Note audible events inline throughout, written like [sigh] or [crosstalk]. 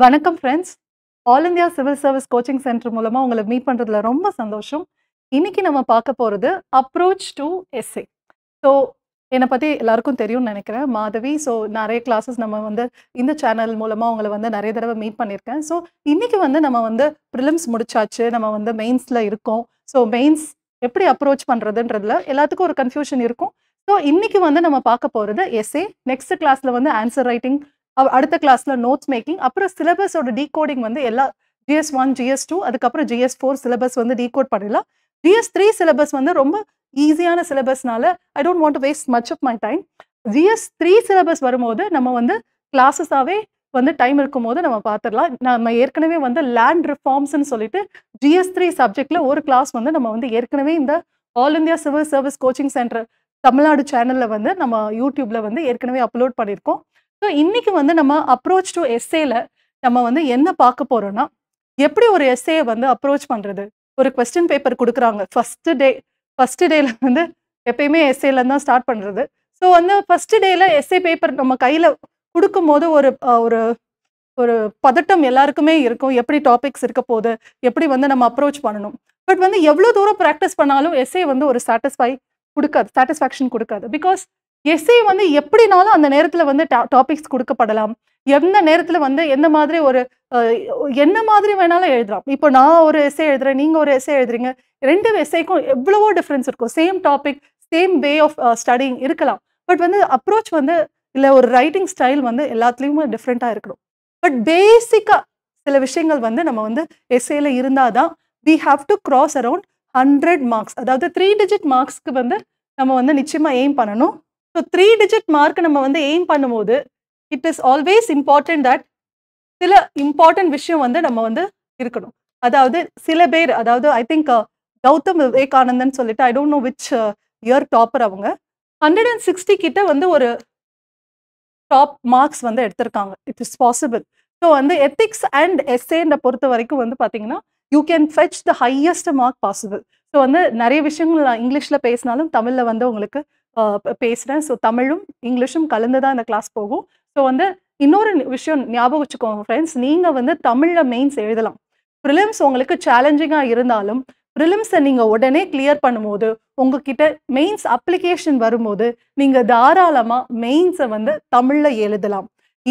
வணக்கம் friends all India civil service coaching centre மூலமாக உங்களை மீட் பண்ணுறதுல ரொம்ப சந்தோஷம் இன்னைக்கு நம்ம பார்க்க போகிறது அப்ரோச் டு எஸ்ஏ ஸோ என்னை பற்றி எல்லாருக்கும் தெரியும்னு நினைக்கிறேன் மாதவி ஸோ நிறைய கிளாஸஸ் நம்ம வந்து இந்த சேனல் மூலமாக உங்களை வந்து நிறைய தடவை மீட் பண்ணியிருக்கேன் ஸோ இன்னைக்கு வந்து நம்ம வந்து ப்ரிலிம்ஸ் முடிச்சாச்சு நம்ம வந்து மெயின்ஸில் இருக்கோம் ஸோ மெயின்ஸ் எப்படி அப்ரோச் பண்ணுறதுன்றதுல எல்லாத்துக்கும் ஒரு கன்ஃபியூஷன் இருக்கும் ஸோ இன்னைக்கு வந்து நம்ம பார்க்க போகிறது எஸ்ஏ நெக்ஸ்ட் கிளாஸில் வந்து ஆன்சர் ரைட்டிங் அடுத்த கிளாஸ்ல நோட்ஸ் மேக்கிங் அப்புறம் சிலபஸோட டீகோடிங் வந்து எல்லா ஜிஎஸ் ஒன் ஜிஎஸ் டூ அதுக்கப்புறம் ஜிஎஸ் ஃபோர் சிலபஸ் வந்து டீகோட் பண்ணிடலாம் ஜிஎஸ் த்ரீ சிலபஸ் வந்து ரொம்ப ஈஸியான சிலபஸ்னால I don't want to waste much of my time GS three syllabus வரும்போது நம்ம வந்து கிளாஸஸாகவே வந்து டைம் இருக்கும்போது நம்ம பார்த்துடலாம் நம்ம ஏற்கனவே வந்து லேண்ட் ரிஃபார்ம்ஸ்னு சொல்லிட்டு ஜிஎஸ் த்ரீ சப்ஜெக்டில் ஒரு கிளாஸ் வந்து நம்ம வந்து ஏற்கனவே இந்த all India civil service coaching centre Tamil Nadu சேனலில் வந்து நம்ம யூடியூப்பில் வந்து ஏற்கனவே அப்லோட் பண்ணியிருக்கோம் ஸோ இன்னைக்கு வந்து நம்ம அப்ரோச் டு எஸ்ஏல நம்ம வந்து என்ன பார்க்க போறோம்னா எப்படி ஒரு எஸ்ஏயை வந்து அப்ரோச் பண்றது ஒரு கொஸ்டின் பேப்பர் கொடுக்குறாங்க ஃபர்ஸ்ட் டே ஃபர்ஸ்ட் டேல வந்து எப்பயுமே எஸ்ஏல தான் ஸ்டார்ட் பண்றது ஸோ வந்து ஃபர்ஸ்ட் டேல எஸ்ஏ பேப்பர் நம்ம கொடுக்கும் போது ஒரு ஒரு ஒரு பதட்டம் எல்லாருக்குமே இருக்கும் எப்படி டாபிக்ஸ் இருக்க போகுது எப்படி வந்து நம்ம அப்ரோச் பண்ணணும் பட் வந்து எவ்வளோ தூரம் ப்ராக்டிஸ் பண்ணாலும் எஸ்ஏ வந்து ஒரு சாட்டிஸ்ஃபை கொடுக்காது சாட்டிஸ்ஃபேக்ஷன் கொடுக்காது பிகாஸ் எஸ்ஏ வந்து எப்படினாலும் அந்த நேரத்தில் வந்து டாபிக்ஸ் கொடுக்கப்படலாம் எந்த நேரத்தில் வந்து எந்த மாதிரி ஒரு என்ன மாதிரி வேணாலும் எழுதலாம் இப்போ நான் ஒரு எஸ்ஏ எழுதுறேன் நீங்கள் ஒரு எஸ்ஏ எழுதுறீங்க ரெண்டு எஸ்ஏக்கும் எவ்வளவோ டிஃப்ரென்ஸ் இருக்கும் same topic same way of studying இருக்கலாம் பட் வந்து அப்ரோச் வந்து இல்லை ஒரு ரைட்டிங் ஸ்டைல் வந்து எல்லாத்துலேயுமே டிஃப்ரெண்ட்டாக இருக்கணும் பட் பேசிக்காக சில விஷயங்கள் வந்து நம்ம வந்து எஸ்ஏல இருந்தால் தான் we have to cross around hundred marks அதாவது த்ரீ டிஜிட் மார்க்ஸ்க்கு வந்து நம்ம வந்து நிச்சயமாக எய்ம் பண்ணணும் ஸோ த்ரீ டிஜிட் மார்க் நம்ம வந்து எய்ம் பண்ணும்போது it is always important that சில இம்பார்ட்டன்ட் விஷயம் வந்து நம்ம வந்து இருக்கணும் அதாவது சில பேர் அதாவது I think uh, Gautam Vivekanandan சொல்லிட்டு I don't know which year topper அவங்க ஹண்ட்ரட் அண்ட் சிக்ஸ்டி கிட்ட வந்து ஒரு டாப் மார்க்ஸ் வந்து எடுத்திருக்காங்க இட் இஸ் பாசிபிள் ஸோ வந்து எத்திக்ஸ் அண்ட் எஸ்ஏன்ற பொறுத்த வரைக்கும் வந்து பார்த்தீங்கன்னா you can fetch the highest mark possible so வந்து நிறைய விஷயங்கள் நான் இங்கிலீஷில் பேசினாலும் தமிழில் வந்து உங்களுக்கு பேசுகிறேன் ஸோ தமிழும் இங்கிலீஷும் கலந்து தான் இந்த கிளாஸ் போகும் ஸோ வந்து இன்னொரு விஷயம் ஞாபகம் வச்சுக்கோங்க ஃப்ரெண்ட்ஸ் நீங்கள் வந்து தமிழில் மெயின்ஸ் எழுதலாம் ப்ரிலிம்ஸ் உங்களுக்கு சேலஞ்சிங்காக இருந்தாலும் ப்ரிலிம்ஸை நீங்கள் உடனே கிளியர் பண்ணும்போது உங்ககிட்ட மெயின்ஸ் அப்ளிகேஷன் வரும்போது நீங்கள் தாராளமாக மெயின்ஸை வந்து தமிழில் எழுதலாம்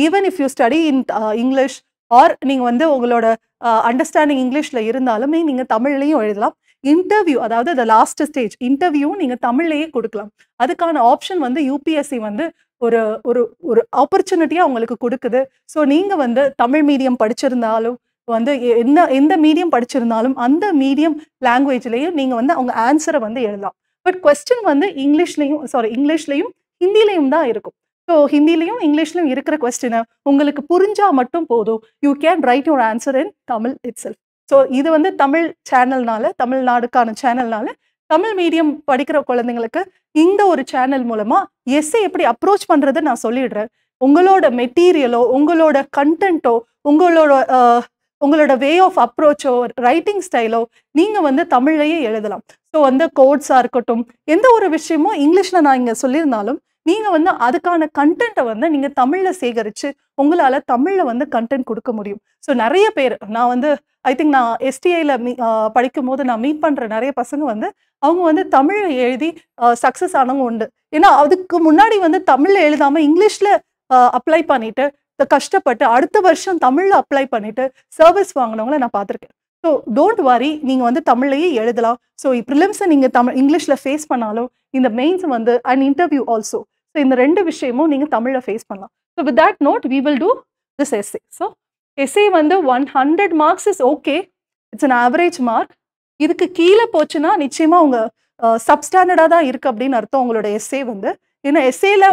even if you study in English or நீங்கள் வந்து உங்களோட அண்டர்ஸ்டாண்டிங் இங்கிலீஷில் இருந்தாலுமே நீங்கள் தமிழ்லையும் எழுதலாம் இன்டர்வியூ அதாவது த லாஸ்ட் ஸ்டேஜ் இன்டர்வியூ நீங்க தமிழ்லயே கொடுக்கலாம் அதுக்கான ஆப்ஷன் வந்து யூபிஎஸ்சி வந்து ஒரு ஒரு ஒரு ஆப்பர்ச்சுனிட்டியா உங்களுக்கு கொடுக்குது ஸோ நீங்க வந்து தமிழ் மீடியம் படிச்சிருந்தாலும் வந்து என்ன எந்த மீடியம் படிச்சிருந்தாலும் அந்த மீடியம் லாங்குவேஜ்லேயும் நீங்கள் வந்து அவங்க ஆன்சரை வந்து எழுதலாம் பட் கொஸ்டின் வந்து இங்கிலீஷ்லயும் சாரி இங்கிலீஷ்லயும் ஹிந்திலையும் தான் இருக்கும் ஸோ ஹிந்திலையும் இங்கிலீஷ்லையும் இருக்கிற கொஸ்டினை உங்களுக்கு புரிஞ்சால் மட்டும் போதும் you can write your answer in Tamil itself so இது வந்து தமிழ் சேனல்னால தமிழ்நாடுக்கான சேனல்னால தமிழ் மீடியம் படிக்கிற குழந்தைங்களுக்கு இந்த ஒரு சேனல் மூலமாக எஸ்ஸை எப்படி அப்ரோச் பண்ணுறதை நான் சொல்லிடுறேன் உங்களோட மெட்டீரியலோ உங்களோட கண்டென்ட்டோ உங்களோட உங்களோட வே ஆஃப் அப்ரோச்சோ ரைட்டிங் ஸ்டைலோ நீங்கள் வந்து தமிழ்லையே எழுதலாம் ஸோ அந்த கோட்ஸாக இருக்கட்டும் எந்த ஒரு விஷயமும் இங்கிலீஷில் நான் இங்கே சொல்லியிருந்தாலும் நீங்கள் வந்து அதுக்கான கண்டென்ட்டை வந்து நீங்கள் தமிழில் சேகரித்து உங்களால் தமிழில் வந்து கண்டென்ட் கொடுக்க முடியும் ஸோ நிறைய பேர் நான் வந்து ஐ திங்க் நான் எஸ்டிஐயில் மீ படிக்கும் போது நான் மீட் பண்ணுற நிறைய பசங்க வந்து அவங்க வந்து தமிழ் எழுதி சக்ஸஸ் ஆனவங்க உண்டு ஏன்னா அதுக்கு முன்னாடி வந்து தமிழில் எழுதாமல் இங்கிலீஷில் அப்ளை பண்ணிட்டு கஷ்டப்பட்டு அடுத்த வருஷம் தமிழில் அப்ளை பண்ணிட்டு சர்வீஸ் வாங்கினவங்கள நான் பார்த்துருக்கேன் ஸோ டோன்ட் வரி நீங்கள் வந்து தமிழ்லையே எழுதலாம் ஸோ ப்ரிலிம்ஸை நீங்கள் தமிழ் இங்கிலீஷில் ஃபேஸ் பண்ணாலும் இந்த மெயின்ஸ் வந்து அண்ட் இன்டர்வியூ ஆல்சோ ஸோ இந்த ரெண்டு விஷயமும் நீங்கள் தமிழில் ஃபேஸ் பண்ணலாம் so with that note we will do this essay so essay வந்து one hundred marks is okay it's an average mark இதுக்கு கீழே போச்சுன்னா நிச்சயமாக உங்கள் சப்ஸ்டாண்டர்டாக தான் இருக்குது அப்படின்னு அர்த்தம் உங்களோட எஸ்ஏ வந்து ஏன்னா எஸ்ஏல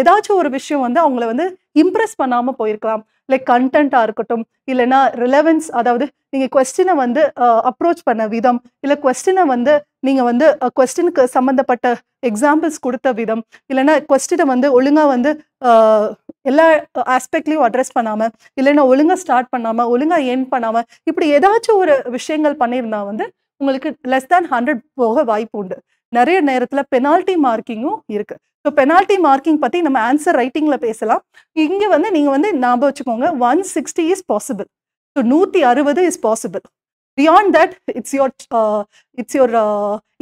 ஏதாச்சும் ஒரு விஷயம் வந்து அவங்கள வந்து இம்ப்ரெஸ் பண்ணாம போயிருக்கலாம் லைக் கண்டென்ட்டாக இருக்கட்டும் இல்லைன்னா ரிலவன்ஸ் அதாவது நீங்கள் கொஸ்டினை வந்து அப்ரோச் பண்ண விதம் இல்லை கொஸ்டினை வந்து நீங்கள் வந்து கொஸ்டினுக்கு சம்மந்தப்பட்ட எக்ஸாம்பிள்ஸ் கொடுத்த விதம் இல்லைன்னா கொஸ்டினை வந்து ஒழுங்காக வந்து எல்லா ஆஸ்பெக்ட்லையும் அட்ரஸ் பண்ணாமல் இல்லைன்னா ஒழுங்காக ஸ்டார்ட் பண்ணாமல் ஒழுங்காக என் பண்ணாமல் இப்படி ஏதாச்சும் ஒரு விஷயங்கள் பண்ணியிருந்தா வந்து உங்களுக்கு லெஸ் தேன் ஹண்ட்ரட் போக வாய்ப்பு உண்டு நிறைய நேரத்தில் பெனால்ட்டி மார்க்கிங்கும் இருக்குது ஸோ பெனால்ட்டி மார்க்கிங் பற்றி நம்ம ஆன்சர் ரைட்டிங்கில் பேசலாம் இங்கே வந்து நீங்கள் வந்து ஞாபகம் வச்சுக்கோங்க one sixty is possible so நூற்றி அறுபது is possible beyond that it's your it's your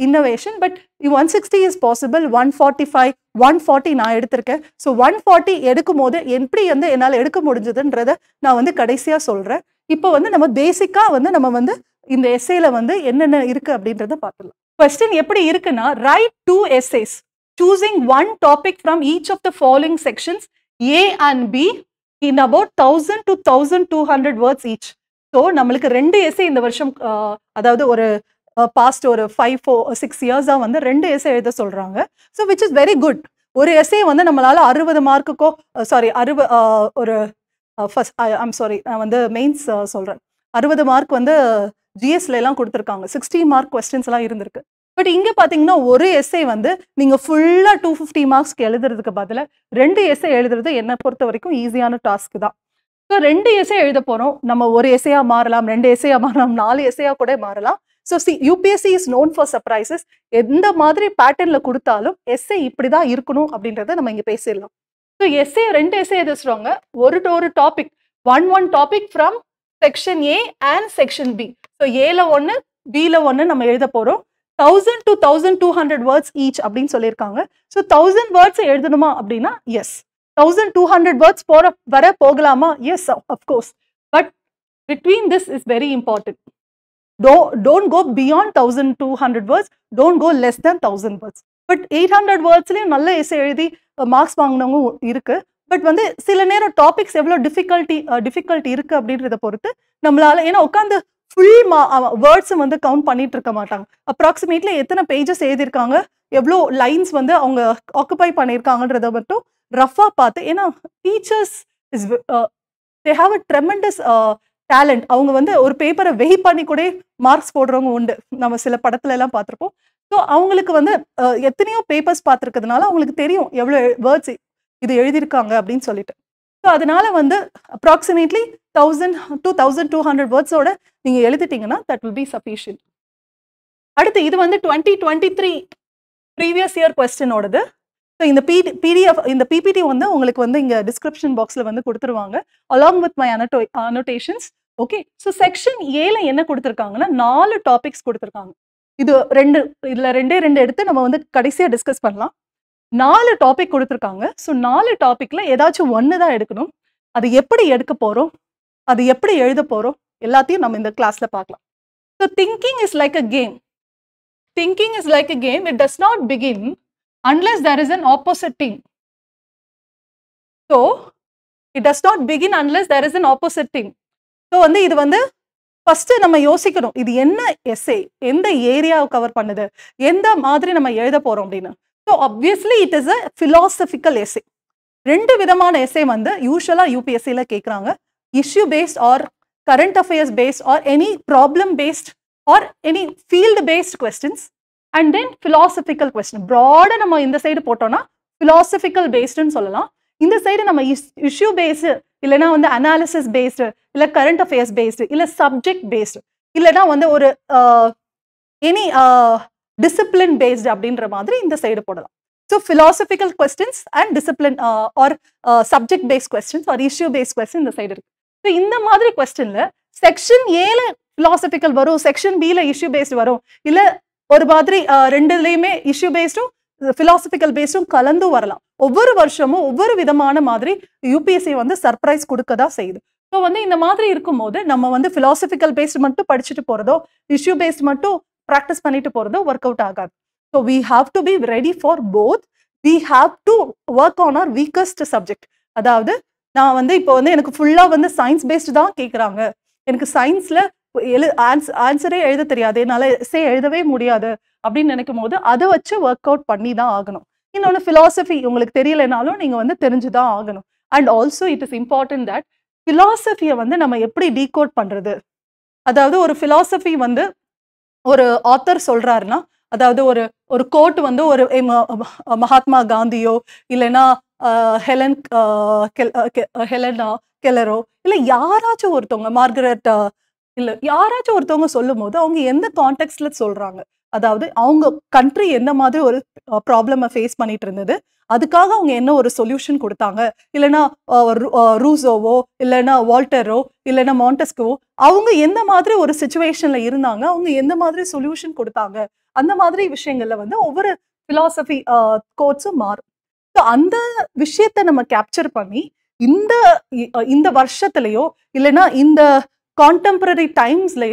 innovation but one sixty is possible one forty five one forty நான் எடுத்திருக்கேன் ஸோ ஒன் ஃபார்ட்டி எடுக்கும் போது எப்படி வந்து என்னால் எடுக்க முடிஞ்சதுன்றதை நான் வந்து கடைசியாக சொல்கிறேன் இப்போ வந்து நம்ம பேசிக்காக வந்து நம்ம வந்து இந்த எஸ்ஏல வந்து என்னென்ன இருக்குது அப்படின்றத பார்த்துடலாம் கொஸ்டின் எப்படி இருக்குன்னா write two essays topic from each of the following sections A and B in about thousand to thousand two hundred words each so நம்மளுக்கு ரெண்டு எஸ்ஏ இந்த வருஷம் அதாவது ஒரு பாஸ்ட் ஒரு ஃபைவ் ஃபோர் சிக்ஸ் இயர்ஸாக வந்து ரெண்டு எஸ்ஏ எழுத சொல்கிறாங்க so which is very good ஒரு எஸ்ஏ வந்து நம்மளால் அறுபது மார்க்குக்கோ சாரி அறுபது ஒரு ஃபஸ்ட் ஐ ஆம் சாரி நான் வந்து மெயின்ஸ் சொல்கிறேன் அறுபது மார்க் வந்து ஜிஎஸ்ல எல்லாம் கொடுத்துருக்காங்க சிக்ஸ்டி மார்க் கொஸ்டின்ஸ் எல்லாம் இருந்திருக்கு பட் இங்கே பார்த்தீங்கன்னா ஒரு எஸ்ஏ வந்து நீங்கள் ஃபுல்லாக டூ ஃபிஃப்டி மார்க்ஸ்க்கு எழுதுறதுக்கு பதிலாக ரெண்டு எஸ்ஏ எழுதுறது என்னை பொறுத்த வரைக்கும் ஈஸியான டாஸ்க் தான் ஸோ ரெண்டு எஸ்ஏ எழுத போகிறோம் நம்ம ஒரு எஸ்ஏயா மாறலாம் ரெண்டு எஸ்ஏயா மாறலாம் நாலு எஸ்ஏயா கூட மாறலாம் so see UPSC is known for surprises எந்த மாதிரி பேட்டர்னில் கொடுத்தாலும் எஸ்ஏ இப்படி தான் இருக்கணும் அப்படின்றத நம்ம இங்கே பேசிடலாம் ஸோ எஸ்ஏ ரெண்டு எஸ்ஏ எதிர்ச்சுருவாங்க ஒரு ஒரு topic one one topic from section A and section B so ஏல ஒன்று பியில் ஒன்று நம்ம எழுத போகிறோம் thousand to thousand two hundred words each அப்படின்னு சொல்லியிருக்காங்க ஸோ தௌசண்ட் வேர்ட்ஸ் எழுதணுமா அப்படின்னா yes thousand two hundred words போகிற வர போகலாமா yes of course but between this is very important do don't go beyond thousand two hundred words don't go less than thousand words but eight hundred வேர்ட்ஸ்லேயும் நல்ல இசை எழுதி marks வாங்கினவங்க இருக்குது but வந்து சில நேரம் டாபிக்ஸ் எவ்வளோ டிஃபிகல்ட்டி டிஃபிகல்ட்டி இருக்கு அப்படின்றத பொறுத்து நம்மளால ஏன்னா உட்காந்து ஃபுல் மா வேர்ட்ஸும் வந்து கவுண்ட் பண்ணிட்டு இருக்க மாட்டாங்க அப்ராக்சிமேட்லி எத்தனை பேஜஸ் எழுதியிருக்காங்க எவ்வளோ லைன்ஸ் வந்து அவங்க ஆக்குபை பண்ணியிருக்காங்கன்றத மட்டும் ரஃபாக பார்த்து ஏன்னா teachers is they have a tremendous talent அவங்க வந்து ஒரு பேப்பரை வெயி பண்ணி கூட மார்க்ஸ் போடுறவங்க உண்டு நம்ம சில படத்துல எல்லாம் பார்த்துருப்போம் ஸோ அவங்களுக்கு வந்து எத்தனையோ பேப்பர்ஸ் பார்த்துருக்கிறதுனால அவங்களுக்கு தெரியும் எவ்வளோ வேர்ட்ஸ் இது எழுதியிருக்காங்க அப்படின்னு சொல்லிட்டு ஸோ அதனால வந்து approximately thousand two thousand two hundred வேர்ட்ஸோட நீங்கள் எழுதிட்டீங்கன்னா தட் வில் பி சஃபிஷியன்ட் அடுத்து இது வந்து twenty twenty three previous year கொஸ்டினோடது ஸோ இந்த பிடி பிடிஎஃப் இந்த பிபிடி வந்து உங்களுக்கு வந்து இங்கே டிஸ்கிரிப்ஷன் பாக்ஸில் வந்து கொடுத்துருவாங்க அலாங் வித் மை அனோட்டோ அனோட்டேஷன்ஸ் ஓகே ஸோ செக்ஷன் ஏல என்ன கொடுத்துருக்காங்கன்னா நாலு டாபிக்ஸ் கொடுத்துருக்காங்க இது ரெண்டு இதில் ரெண்டே ரெண்டு எடுத்து நம்ம வந்து கடைசியாக டிஸ்கஸ் பண்ணலாம் நாலு டாபிக் கொடுத்துருக்காங்க ஸோ நாலு டாப்பிக்கில் ஏதாச்சும் ஒன்று தான் எடுக்கணும் அது எப்படி எடுக்க போகிறோம் அது எப்படி எழுத போகிறோம் எல்லாத்தையும் நம்ம இந்த கிளாஸில் பார்க்கலாம் so thinking is like a game thinking is like a game it does not begin unless there is an opposite team so it does not begin unless there is an opposite team so வந்து இது வந்து first நம்ம யோசிக்கணும் இது என்ன S A எந்த ஏரியாவை cover பண்ணுது எந்த மாதிரி நம்ம எழுத போகிறோம் அப்படின்னு so obviously it is a philosophical essay ரெண்டு விதமான எஸ்ஏ வந்து யூஸ்வலாக யூபிஎஸ்சியில் கேட்குறாங்க issue based or current affairs based or any problem based or any field based questions and then philosophical question ப்ராடாக நம்ம இந்த சைடு போட்டோம்னா ஃபிலாசபிக்கல் பேஸ்டுன்னு சொல்லலாம் இந்த சைடு நம்ம இஷ்யூ பேஸ்டு இல்லைனா வந்து அனாலிசிஸ் பேஸ்டு இல்லை கரண்ட் அஃபேர்ஸ் பேஸ்டு இல்லை சப்ஜெக்ட் பேஸ்டு இல்லைனா வந்து ஒரு எனி டிசிப்ளின் பேஸ்டு அப்படின்ற மாதிரி இந்த சைடு போடலாம் so philosophical questions and discipline or subject based questions or issue based question இந்த சைடு இருக்கு ஸோ இந்த மாதிரி கொஸ்டின்ல செக்ஷன் ஏல ஃபிலாசபிக்கல் வரும் செக்ஷன் ல இஷ்யூ பேஸ்டு வரும் இல்லை ஒரு மாதிரி ரெண்டுலேயுமே இஷ்யூ பேஸ்டும் ஃபிலாசபிக்கல் பேஸ்டும் கலந்து வரலாம் ஒவ்வொரு வருஷமும் ஒவ்வொரு விதமான மாதிரி யூபிஎஸ்சி வந்து சர்ப்ரைஸ் கொடுக்க தான் செய்யுது ஸோ வந்து இந்த மாதிரி இருக்கும்போது நம்ம வந்து ஃபிலாசபிக்கல் பேஸ்ட் மட்டும் படிச்சுட்டு போகிறதோ இஷ்யூ பேஸ்ட் மட்டும் ப்ராக்டிஸ் பண்ணிட்டு போகிறது ஒர்க் அவுட் ஆகாது so we have to be ready for both we have to work on our weakest subject அதாவது நான் வந்து இப்போ வந்து எனக்கு ஃபுல்லாக வந்து சயின்ஸ் பேஸ்டு தான் கேட்குறாங்க எனக்கு சயின்ஸில் எழு ஆன்ஸ் ஆன்சரே எழுத தெரியாது என்னால் எஸ்ஸே எழுதவே முடியாது அப்படின்னு நினைக்கும் போது அதை வச்சு ஒர்க் அவுட் பண்ணி தான் ஆகணும் இன்னொன்று ஃபிலாசபி உங்களுக்கு தெரியலைனாலும் நீங்கள் வந்து தெரிஞ்சு தான் ஆகணும் and also it is important that ஃபிலாசபியை வந்து நம்ம எப்படி டீகோட் பண்ணுறது அதாவது ஒரு ஃபிலாசபி வந்து ஒரு ஆத்தர் சொல்றாருன்னா அதாவது ஒரு ஒரு கோட் வந்து ஒரு மகாத்மா காந்தியோ இல்லைன்னா ஹெலன் ஹெலனா கெலரோ இல்லை யாராச்சும் ஒருத்தவங்க மார்கரெட் இல்லை யாராச்சும் ஒருத்தவங்க சொல்லும் போது அவங்க எந்த கான்டெக்ட்ல சொல்றாங்க அதாவது அவங்க கண்ட்ரி எந்த மாதிரி ஒரு ப்ராப்ளமை ஃபேஸ் பண்ணிட்டு இருந்தது அதுக்காக அவங்க என்ன ஒரு சொல்யூஷன் கொடுத்தாங்க இல்லைன்னா ரூசோவோ இல்லைன்னா வால்டரோ இல்லைன்னா மாண்டஸ்கோவோ அவங்க எந்த மாதிரி ஒரு சுச்சுவேஷன்ல இருந்தாங்க அவங்க எந்த மாதிரி சொல்யூஷன் கொடுத்தாங்க அந்த மாதிரி விஷயங்கள்ல வந்து ஒவ்வொரு ஃபிலாசபி கோட்ஸும் மாறும் ஸோ அந்த விஷயத்த நம்ம கேப்சர் பண்ணி இந்த இந்த வருஷத்துலயோ இல்லைன்னா இந்த கான்டெம்பரரி டைம்ஸ்ல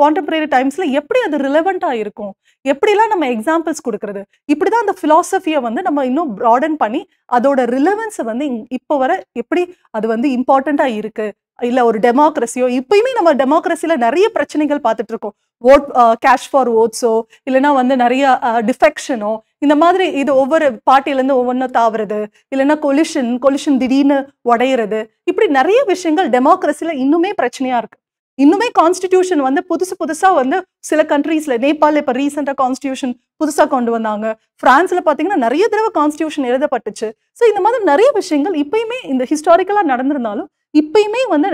கான்டெம்பரரி டைம்ஸ்ல எப்படி அது ரிலவெண்டா இருக்கும் எப்படிலாம் நம்ம எக்ஸாம்பிள்ஸ் கொடுக்கறது இப்படிதான் அந்த ஃபிலாசபியை வந்து நம்ம இன்னும் ப்ராடன் பண்ணி அதோட ரிலவன்ஸை வந்து இப்போ வர எப்படி அது வந்து இம்பார்ட்டண்டா இருக்கு இல்லை ஒரு டெமோக்ரஸியோ இப்பயுமே நம்ம டெமோக்ரஸில நிறைய பிரச்சனைகள் பார்த்துட்டு இருக்கோம் ஓட் கேஷ் ஃபார் ஓட்ஸோ இல்லைன்னா வந்து நிறைய டிஃபெக்ஷனோ இந்த மாதிரி இது ஒவ்வொரு பார்ட்டிலேருந்து ஒவ்வொன்றும் தாவுறது இல்லைன்னா கொலிஷன் கொலிஷன் திடீர்னு உடையிறது இப்படி நிறைய விஷயங்கள் டெமோக்ரஸியில் இன்னுமே பிரச்சனையாக இருக்கு இன்னுமே கான்ஸ்டிடியூஷன் வந்து புதுசு புதுசாக வந்து சில கண்ட்ரீஸில் நேபாளில் இப்போ ரீசெண்டாக கான்ஸ்டியூஷன் புதுசாக கொண்டு வந்தாங்க ஃப்ரான்ஸில் பார்த்தீங்கன்னா நிறைய தடவை கான்ஸ்டியூஷன் எழுதப்பட்டுச்சு ஸோ இந்த மாதிரி நிறைய விஷயங்கள் இப்பயுமே இந்த ஹிஸ்டாரிக்கலாக நடந்திருந்தாலும் இப்பயுமே வந்து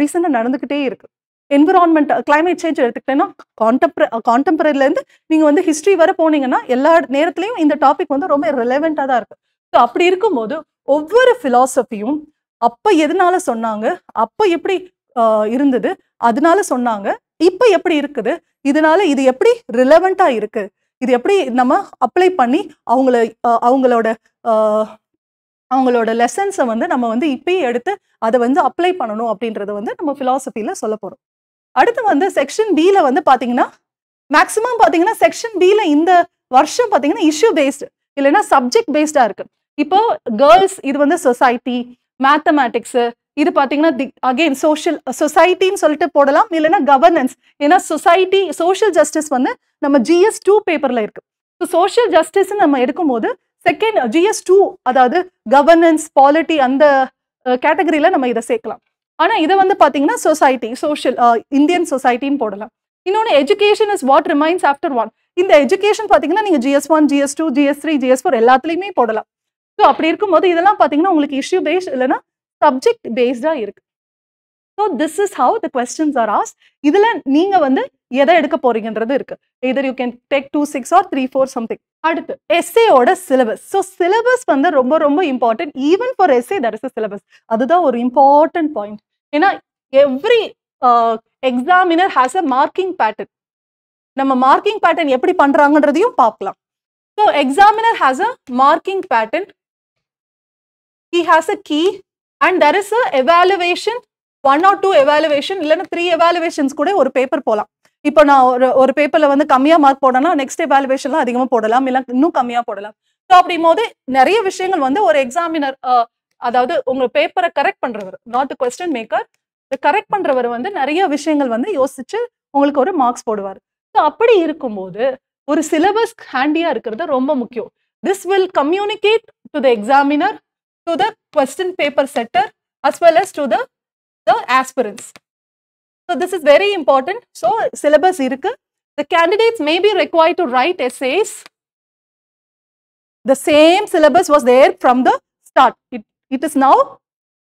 ரீசெண்டாக நடந்துக்கிட்டே இருக்கு என்விரான்மெண்ட் கிளைமேட் சேஞ்ச் எடுத்துக்கிட்டேன்னா கான்டெம்பர கான்டெம்பரரிலேருந்து நீங்கள் வந்து ஹிஸ்ட்ரி வர போனீங்கன்னா எல்லா நேரத்துலையும் இந்த டாபிக் வந்து ரொம்ப ரிலவெண்ட்டாக தான் இருக்குது ஸோ அப்படி இருக்கும்போது ஒவ்வொரு ஃபிலாசபியும் அப்போ எதனால சொன்னாங்க அப்போ எப்படி இருந்தது அதனால சொன்னாங்க இப்போ எப்படி இருக்குது இதனால இது எப்படி ரிலவெண்ட்டாக இருக்குது இது எப்படி நம்ம அப்ளை பண்ணி அவங்கள அவங்களோட அவங்களோட லெசன்ஸை வந்து நம்ம வந்து இப்பயே எடுத்து அதை வந்து அப்ளை பண்ணணும் அப்படின்றத வந்து நம்ம ஃபிலாசபியில் சொல்ல போகிறோம் அடுத்து வந்து செக்ஷன் பியில் வந்து பார்த்தீங்கன்னா மேக்ஸிமம் பார்த்தீங்கன்னா செக்ஷன் பியில் இந்த வருஷம் பார்த்தீங்கன்னா இஷ்யூ பேஸ்டு இல்லைன்னா சப்ஜெக்ட் பேஸ்டாக இருக்கு இப்போ கேர்ள்ஸ் இது வந்து சொசைட்டி மேத்தமேட்டிக்ஸு இது பார்த்தீங்கன்னா தி அகெயின் சோஷியல் சொசைட்டின்னு சொல்லிட்டு போடலாம் இல்லைன்னா கவர்னன்ஸ் ஏன்னா சொசைட்டி சோஷியல் ஜஸ்டிஸ் வந்து நம்ம ஜிஎஸ் டூ பேப்பரில் இருக்குது ஸோ சோஷியல் ஜஸ்டிஸ்ன்னு நம்ம எடுக்கும்போது செகண்ட் ஜிஎஸ் டூ அதாவது கவர்னன்ஸ் பாலிட்டி அந்த கேட்டகரியில் நம்ம இதை சேர்க்கலாம் ஆனால் இதை வந்து பார்த்தீங்கன்னா சொசைட்டி சோஷியல் இந்தியன் சொசைட்டின்னு போடலாம் இன்னொன்று education is what remains after one இந்த எஜுகேஷன் பார்த்தீங்கன்னா நீங்கள் GS one GS two GS three GS four எல்லாத்துலேயுமே போடலாம் ஸோ அப்படி இருக்கும்போது இதெல்லாம் பார்த்தீங்கன்னா உங்களுக்கு இஷ்யூ பேஸ்ட் இல்லைன்னா சப்ஜெக்ட் பேஸ்டாக இருக்கு so this is how the questions are as இதில் நீங்கள் வந்து எதை எடுக்க போறீங்கன்றது இருக்கு either you can take two six or three four something அடுத்து எஸ்ஏட சிலபஸ் ஸோ சிலபஸ் வந்து ரொம்ப ரொம்ப important even for essay that is syllabus அதுதான் ஒரு இம்பார்ட்டன்ட் பாயிண்ட் ஏன்னா every examiner has a marking pattern நம்ம மார்க்கிங் பேட்டர்ன் எப்படி பண்றாங்கன்றதையும் பார்க்கலாம் so examiner has a marking pattern he has a key and there is a evaluation one or two evaluation இல்லைன்னா three evaluations கூட ஒரு paper போகலாம் இப்போ நான் ஒரு ஒரு பேப்பர்ல வந்து கம்மியா மார்க் போடலாம் நெக்ஸ்ட் எவாலுவேஷன்லாம் அதிகமாக போடலாம் இல்லை இன்னும் கம்மியா போடலாம் ஸோ அப்படியும் போது நிறைய விஷயங்கள் வந்து ஒரு எக்ஸாமினர் அதாவது உங்க பேப்பரை கரெக்ட் பண்றவர் நாட் கொஸ்டின் மேக்கர் கரெக்ட் பண்றவர் வந்து நிறைய விஷயங்கள் வந்து யோசிச்சு உங்களுக்கு ஒரு மார்க்ஸ் போடுவார் ஸோ அப்படி இருக்கும்போது ஒரு சிலபஸ் ஹேண்டியா இருக்கிறது ரொம்ப முக்கியம் this will communicate to the examiner to the question paper setter as well as to the aspirants So this is very important. So syllabus irukku. The candidates may be required to write essays. The same syllabus was there from the start. it is now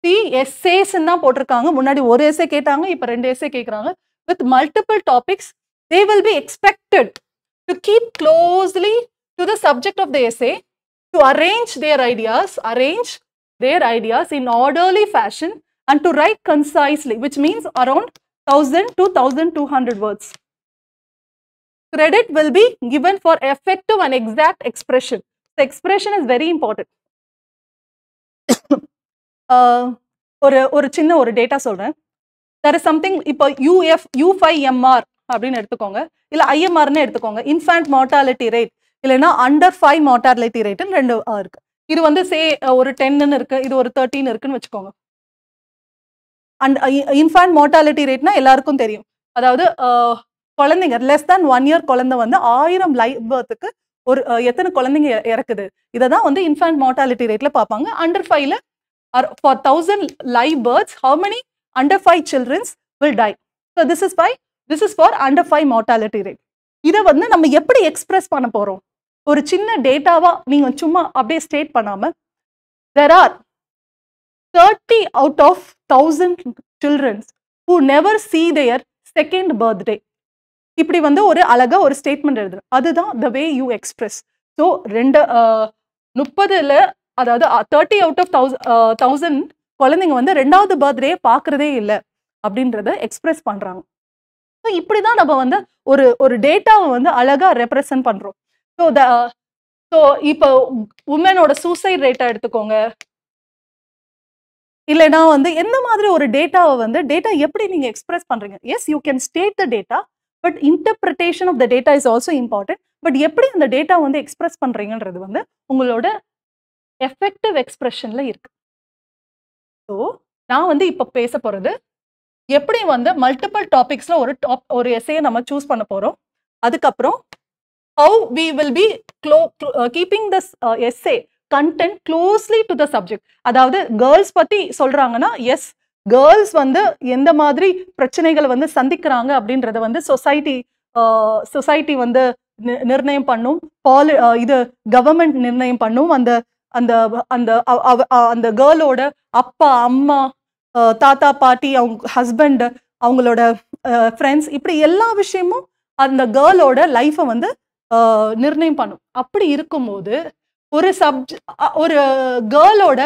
three essays in the essay with multiple topics. They will be expected to keep closely to the subject of the essay, to arrange their ideas, arrange their ideas in orderly fashion and to write concisely, which means around 1000 to 1200 words. Credit will be given for effective and exact expression. The expression is very important. [coughs] Uh, ஒரு ஒரு சின்ன ஒரு data சொல்கிறேன் there is something இப்போ யூஎஃப் U five MR அப்படின்னு எடுத்துக்கோங்க இல்லை ஐஎம்ஆர்னு எடுத்துக்கோங்க இன்ஃபேண்ட் மார்டாலிட்டி ரேட் இல்லைன்னா அண்டர் ஃபைவ் மார்டாலிட்டி ரேட்டுன்னு ரெண்டு இருக்கு இது வந்து சே ஒரு டென்னு இருக்கு இது ஒரு தேர்ட்டின் இருக்குன்னு வச்சுக்கோங்க அண்ட் இன்ஃபேண்ட் மோர்டாலிட்டி ரேட்னா எல்லாருக்கும் தெரியும் அதாவது குழந்தைங்க லெஸ் தேன் ஒன் இயர் குழந்தை வந்து ஆயிரம் லைஃப் பர்த்துக்கு ஒரு எத்தனை குழந்தைங்க இறக்குது இதை தான் வந்து இன்ஃபேண்ட் மோர்டாலிட்டி ரேட்ல பார்ப்பாங்க அண்டர் ஃபைவ்ல for thousand live births how many under five childrens will die so this is by this is for under five mortality rate இதை வந்து நம்ம எப்படி எக்ஸ்பிரஸ் பண்ண போகிறோம் ஒரு சின்ன டேட்டாவாக நீங்கள் சும்மா அப்படியே ஸ்டேட் பண்ணாமல் there are thirty out of thousand childrens who never see their second birthday இப்படி வந்து ஒரு அழகா ஒரு ஸ்டேட்மெண்ட் எழுதுறது அதுதான் the way you express so ரெண்டு முப்பதுல அதாவது thirty out of thousand thousand குழந்தைங்க வந்து ரெண்டாவது பர்த்டே பார்க்குறதே இல்லை அப்படின்றத எக்ஸ்பிரஸ் பண்ணுறாங்க ஸோ இப்படி தான் நம்ம வந்து ஒரு ஒரு டேட்டாவை வந்து அழகாக ரெப்ரசன்ட் பண்ணுறோம் ஸோ த ஸோ இப்போ உமனோட சூசைட் ரேட்டை எடுத்துக்கோங்க இல்லைனா வந்து எந்த மாதிரி ஒரு டேட்டாவை வந்து டேட்டா எப்படி நீங்கள் எக்ஸ்பிரஸ் பண்ணுறீங்க as you can state the data but interpretation of the data is also important but எப்படி அந்த டேட்டா வந்து எக்ஸ்பிரஸ் பண்ணுறீங்கன்றது வந்து உங்களோட எஃபெக்டிவ் எக்ஸ்பிரஷனில் இருக்கு ஸோ நான் வந்து இப்போ பேச போகிறது எப்படி வந்து மல்டிபிள் டாபிக்ஸில் ஒரு டாப் ஒரு எஸ்ஸையை நம்ம சூஸ் பண்ண போகிறோம் அதுக்கப்புறம் how we will be close keeping this essay content closely to the subject அதாவது கேர்ள்ஸ் பத்தி சொல்றாங்கன்னா எஸ் கேர்ள்ஸ் வந்து எந்த மாதிரி பிரச்சனைகளை வந்து சந்திக்கிறாங்க அப்படின்றத வந்து சொசைட்டி சொசைட்டி வந்து நிர்ணயம் பண்ணும் பாலி இது கவர்மெண்ட் நிர்ணயம் பண்ணும் அந்த அந்த அந்த அந்த கேர்ளோட அப்பா அம்மா தாத்தா பாட்டி அவங்க ஹஸ்பண்ட் அவங்களோட ஃப்ரெண்ட்ஸ் இப்படி எல்லா விஷயமும் அந்த கேர்ளோட லைஃப்பை வந்து நிர்ணயம் பண்ணும் அப்படி இருக்கும்போது ஒரு சப் ஒரு கேர்ளோட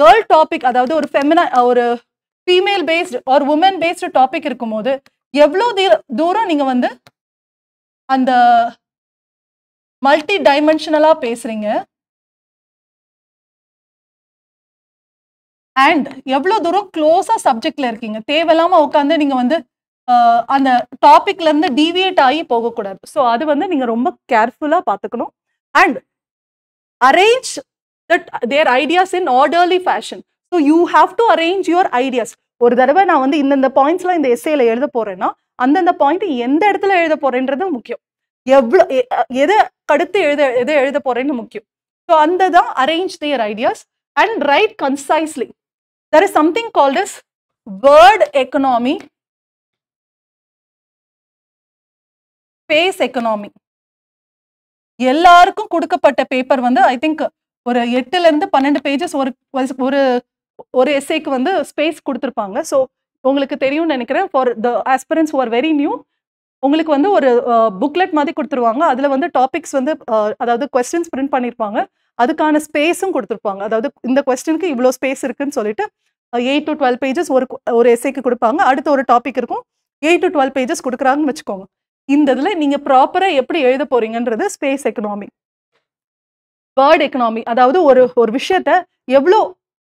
கேர்ள் டாபிக் அதாவது ஒரு ஃபெமினா ஒரு ஃபீமேல் பேஸ்டு ஒரு உமன் பேஸ்டு டாபிக் இருக்கும்போது எவ்வளோ தூரம் நீங்கள் வந்து அந்த மல்டி டைமென்ஷனலாக பேசுகிறீங்க அண்ட் எவ்வளோ தூரம் க்ளோஸாக சப்ஜெக்டில் இருக்கீங்க தேவையில்லாமல் உட்காந்து நீங்கள் வந்து அந்த டாபிக்லேருந்து டீவியேட் ஆகி போகக்கூடாது ஸோ அது வந்து நீங்கள் ரொம்ப கேர்ஃபுல்லாக பார்த்துக்கணும் and arrange that their ideas in orderly fashion so you have to arrange your ideas ஒரு தடவை நான் வந்து இந்தந்த பாயிண்ட்ஸ்லாம் இந்த எஸ்ஏல எழுத போறேன்னா அந்தந்த பாயிண்ட் எந்த இடத்துல எழுத போறேன்றது முக்கியம் எவ்வளோ எதை கடுத்து எழுத எதை எழுத போறேன்னு முக்கியம் ஸோ அந்த தான் arrange their ideas and write concisely there is something called is word economy space economy எல்லாருக்கும் கொடுக்கப்பட்ட பேப்பர் வந்து ஐ திங்க் ஒரு எட்டுல இருந்து பன்னெண்டு பேஜஸ் ஒரு ஒரு ஒரு எஸ்ஏக்கு வந்து ஸ்பேஸ் கொடுத்துருப்பாங்க ஸோ உங்களுக்கு தெரியும்னு நினைக்கிறேன் for the aspirants are very new உங்களுக்கு வந்து ஒரு புக்லெட் மாதிரி கொடுத்துருவாங்க அதில் வந்து டாபிக்ஸ் வந்து அதாவது கொஸ்டின்ஸ் பிரிண்ட் பண்ணியிருப்பாங்க அதுக்கான ஸ்பேஸும் கொடுத்துருப்பாங்க அதாவது இந்த கொஸ்டினுக்கு இவ்வளோ ஸ்பேஸ் இருக்குன்னு சொல்லிட்டு எயிட் டு டுவெல் பேஜஸ் ஒரு ஒரு எஸ்ஏக்கு கொடுப்பாங்க அடுத்த ஒரு டாபிக் இருக்கும் எயிட் டு டுவெல் பேஜஸ் கொடுக்குறாங்கன்னு வச்சுக்கோங்க இந்த இதில் நீங்கள் ப்ராப்பராக எப்படி எழுத போறீங்கன்றது ஸ்பேஸ் எக்கனாமி வேர்ட் எக்கனாமி அதாவது ஒரு ஒரு விஷயத்த எவ்வளோ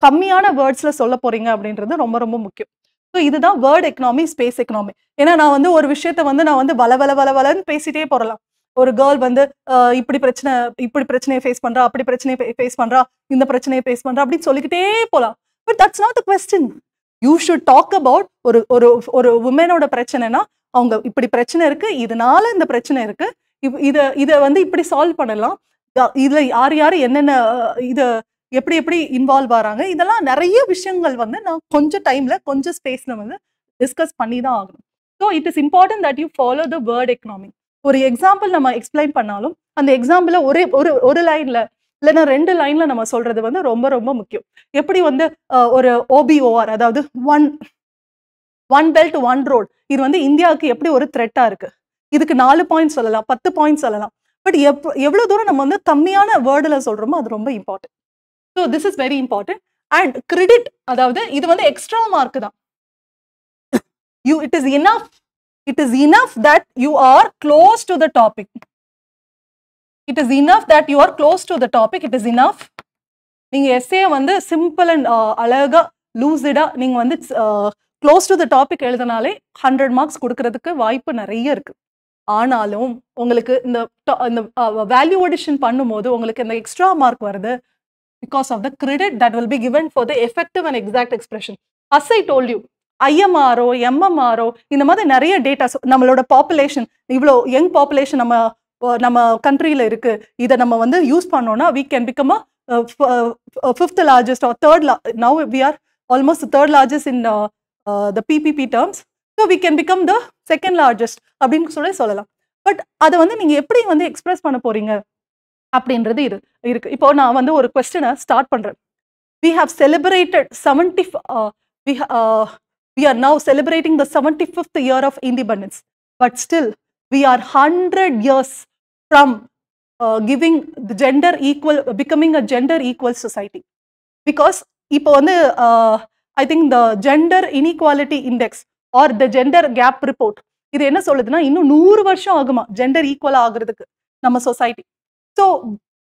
கம்மியான வேர்ட்ஸில் சொல்ல போறீங்க அப்படின்றது ரொம்ப ரொம்ப முக்கியம் ஸோ இதுதான் வேர்ட் எக்கனாமி ஸ்பேஸ் எக்கனாமி ஏன்னா நான் வந்து ஒரு விஷயத்த வந்து நான் வந்து வள வள வள வளன்னு பேசிட்டே போகலாம் ஒரு கேர்ள் வந்து இப்படி பிரச்சனை இப்படி பிரச்சனையை ஃபேஸ் பண்ணுறா அப்படி பிரச்சனையை ஃபேஸ் பண்ணுறா இந்த பிரச்சனையை ஃபேஸ் பண்ணுறா அப்படின்னு சொல்லிக்கிட்டே போகலாம் but that's not the question you should talk about ஒரு ஒரு ஒரு உமனோட பிரச்சனைனா அவங்க இப்படி பிரச்சனை இருக்கு இதனால இந்த பிரச்சனை இருக்கு இதை இதை வந்து இப்படி சால்வ் பண்ணலாம் இதுல யார் யார் என்னென்ன இது எப்படி எப்படி இன்வால்வ் ஆகிறாங்க இதெல்லாம் நிறைய விஷயங்கள் வந்து நான் கொஞ்சம் டைம்ல கொஞ்சம் ஸ்பேஸ்ல வந்து டிஸ்கஸ் பண்ணி தான் ஆகணும் so it is important that you follow the word economy ஒரு எக்ஸாம்பிள் நம்ம எக்ஸ்பிளைன் பண்ணாலும் அந்த எக்ஸாம்பிள ஒரே ஒரு ஒரு லைன்ல இல்லைன்னா ரெண்டு லைன்ல நம்ம சொல்றது வந்து ரொம்ப ரொம்ப முக்கியம் எப்படி வந்து ஒரு ஓபிஓஆர் அதாவது one one belt one road இது வந்து இந்தியாவுக்கு எப்படி ஒரு த்ரெட்டாக இருக்குது இதுக்கு நாலு பாயிண்ட் சொல்லலாம் பத்து பாயிண்ட் சொல்லலாம் பட் எப் எவ்வளோ தூரம் நம்ம வந்து கம்மியான வேர்டில் சொல்கிறோமோ அது ரொம்ப important so this is very important and credit அதாவது இது வந்து எக்ஸ்ட்ரா மார்க் தான் you it is enough it is enough that you are close to the topic it is enough that you are close to the topic it is enough நீங்கள் essay வந்து simple and அழகாக லூசிடாக நீங்கள் வந்து close to the topic எழுதினாலே hundred marks கொடுக்கறதுக்கு வாய்ப்பு நிறைய இருக்குது ஆனாலும் உங்களுக்கு இந்த இந்த வேல்யூ அடிஷன் பண்ணும்போது உங்களுக்கு இந்த எக்ஸ்ட்ரா மார்க் வருது because of the credit that will be given for the effective and exact expression as I told you ஐஎம்ஆரோ எம்எம்ஆரோ இந்த மாதிரி நிறைய டேட்டாஸ் நம்மளோட பாப்புலேஷன் இவ்வளோ யங் பாப்புலேஷன் நம்ம நம்ம கண்ட்ரியில் இருக்குது இதை நம்ம வந்து யூஸ் பண்ணோன்னா we can become a fifth largest or third லா now we are almost third largest in the PPP terms so we can become the second largest அப்படின்னு சொல்லி சொல்லலாம் பட் அதை வந்து நீங்கள் எப்படி வந்து எக்ஸ்பிரஸ் பண்ண போறீங்க அப்படின்றது இரு இருக்கு இப்போ நான் வந்து ஒரு கொஸ்டினை ஸ்டார்ட் பண்ணுறேன் we have celebrated seventy we we are now celebrating the seventy fifth year of independence but still we are hundred years from giving gender equal becoming a gender equal society because இப்போ வந்து uh, I think இந்த gender inequality index or the gender gap report இது என்ன சொல்லுதுன்னா இன்னும் நூறு வருஷம் ஆகுமா ஜெண்டர் ஈக்குவல் ஆகுறதுக்கு நம்ம society so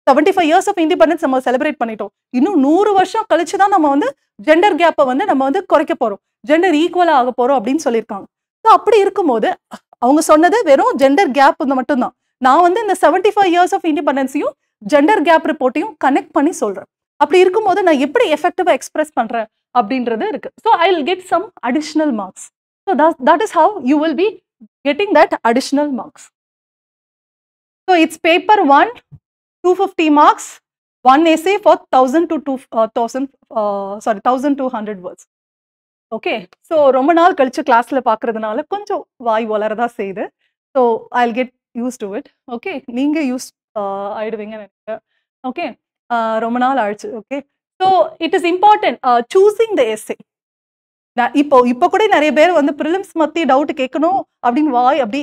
seventy five years of independence நம்ம செலிப்ரேட் பண்ணிட்டோம் இன்னும் நூறு வருஷம் கழிச்சு தான் நம்ம வந்து ஜெண்டர் கேப்பை வந்து நம்ம வந்து குறைக்க போகிறோம் ஜெண்டர் ஈக்குவலாக ஆக போகிறோம் அப்படின்னு சொல்லியிருக்காங்க ஸோ அப்படி இருக்கும்போது அவங்க சொன்னது வெறும் ஜெண்டர் கேப் வந்து மட்டும்தான் நான் வந்து இந்த செவன்டி ஃபைவ் இயர்ஸ் ஆஃப் இண்டிபெண்டன்ஸையும் ஜெண்டர் கேப் ரிப்போர்ட்டையும் கனெக்ட் பண்ணி சொல்கிறேன் அப்படி இருக்கும்போது நான் எப்படி எஃபெக்டிவாக எக்ஸ்பிரஸ் பண்ணுறேன் அப்படின்றது இருக்கு so I will get some additional marks so that is how you will be getting that additional marks so it's paper one two fifty marks one essay for thousand to two thousand sorry thousand two hundred words okay so ரொம்ப நாள் கழிச்சு கிளாஸில் பார்க்குறதுனால கொஞ்சம் வாய் வளரதா செய்யுது so I will get use to it okay நீங்கள் யூஸ் ஆயிடுவீங்கன்னு நினைக்கிறேன் ஓகே uh, ரொம்ப நாள் ஆயிடுச்சு okay so it is important choosing the essay நான் இப்போ இப்போ கூட நிறைய பேர் வந்து ப்ரிலிம்ஸ் மத்தி டவுட் கேட்கணும் அப்படின்னு வாய் அப்படி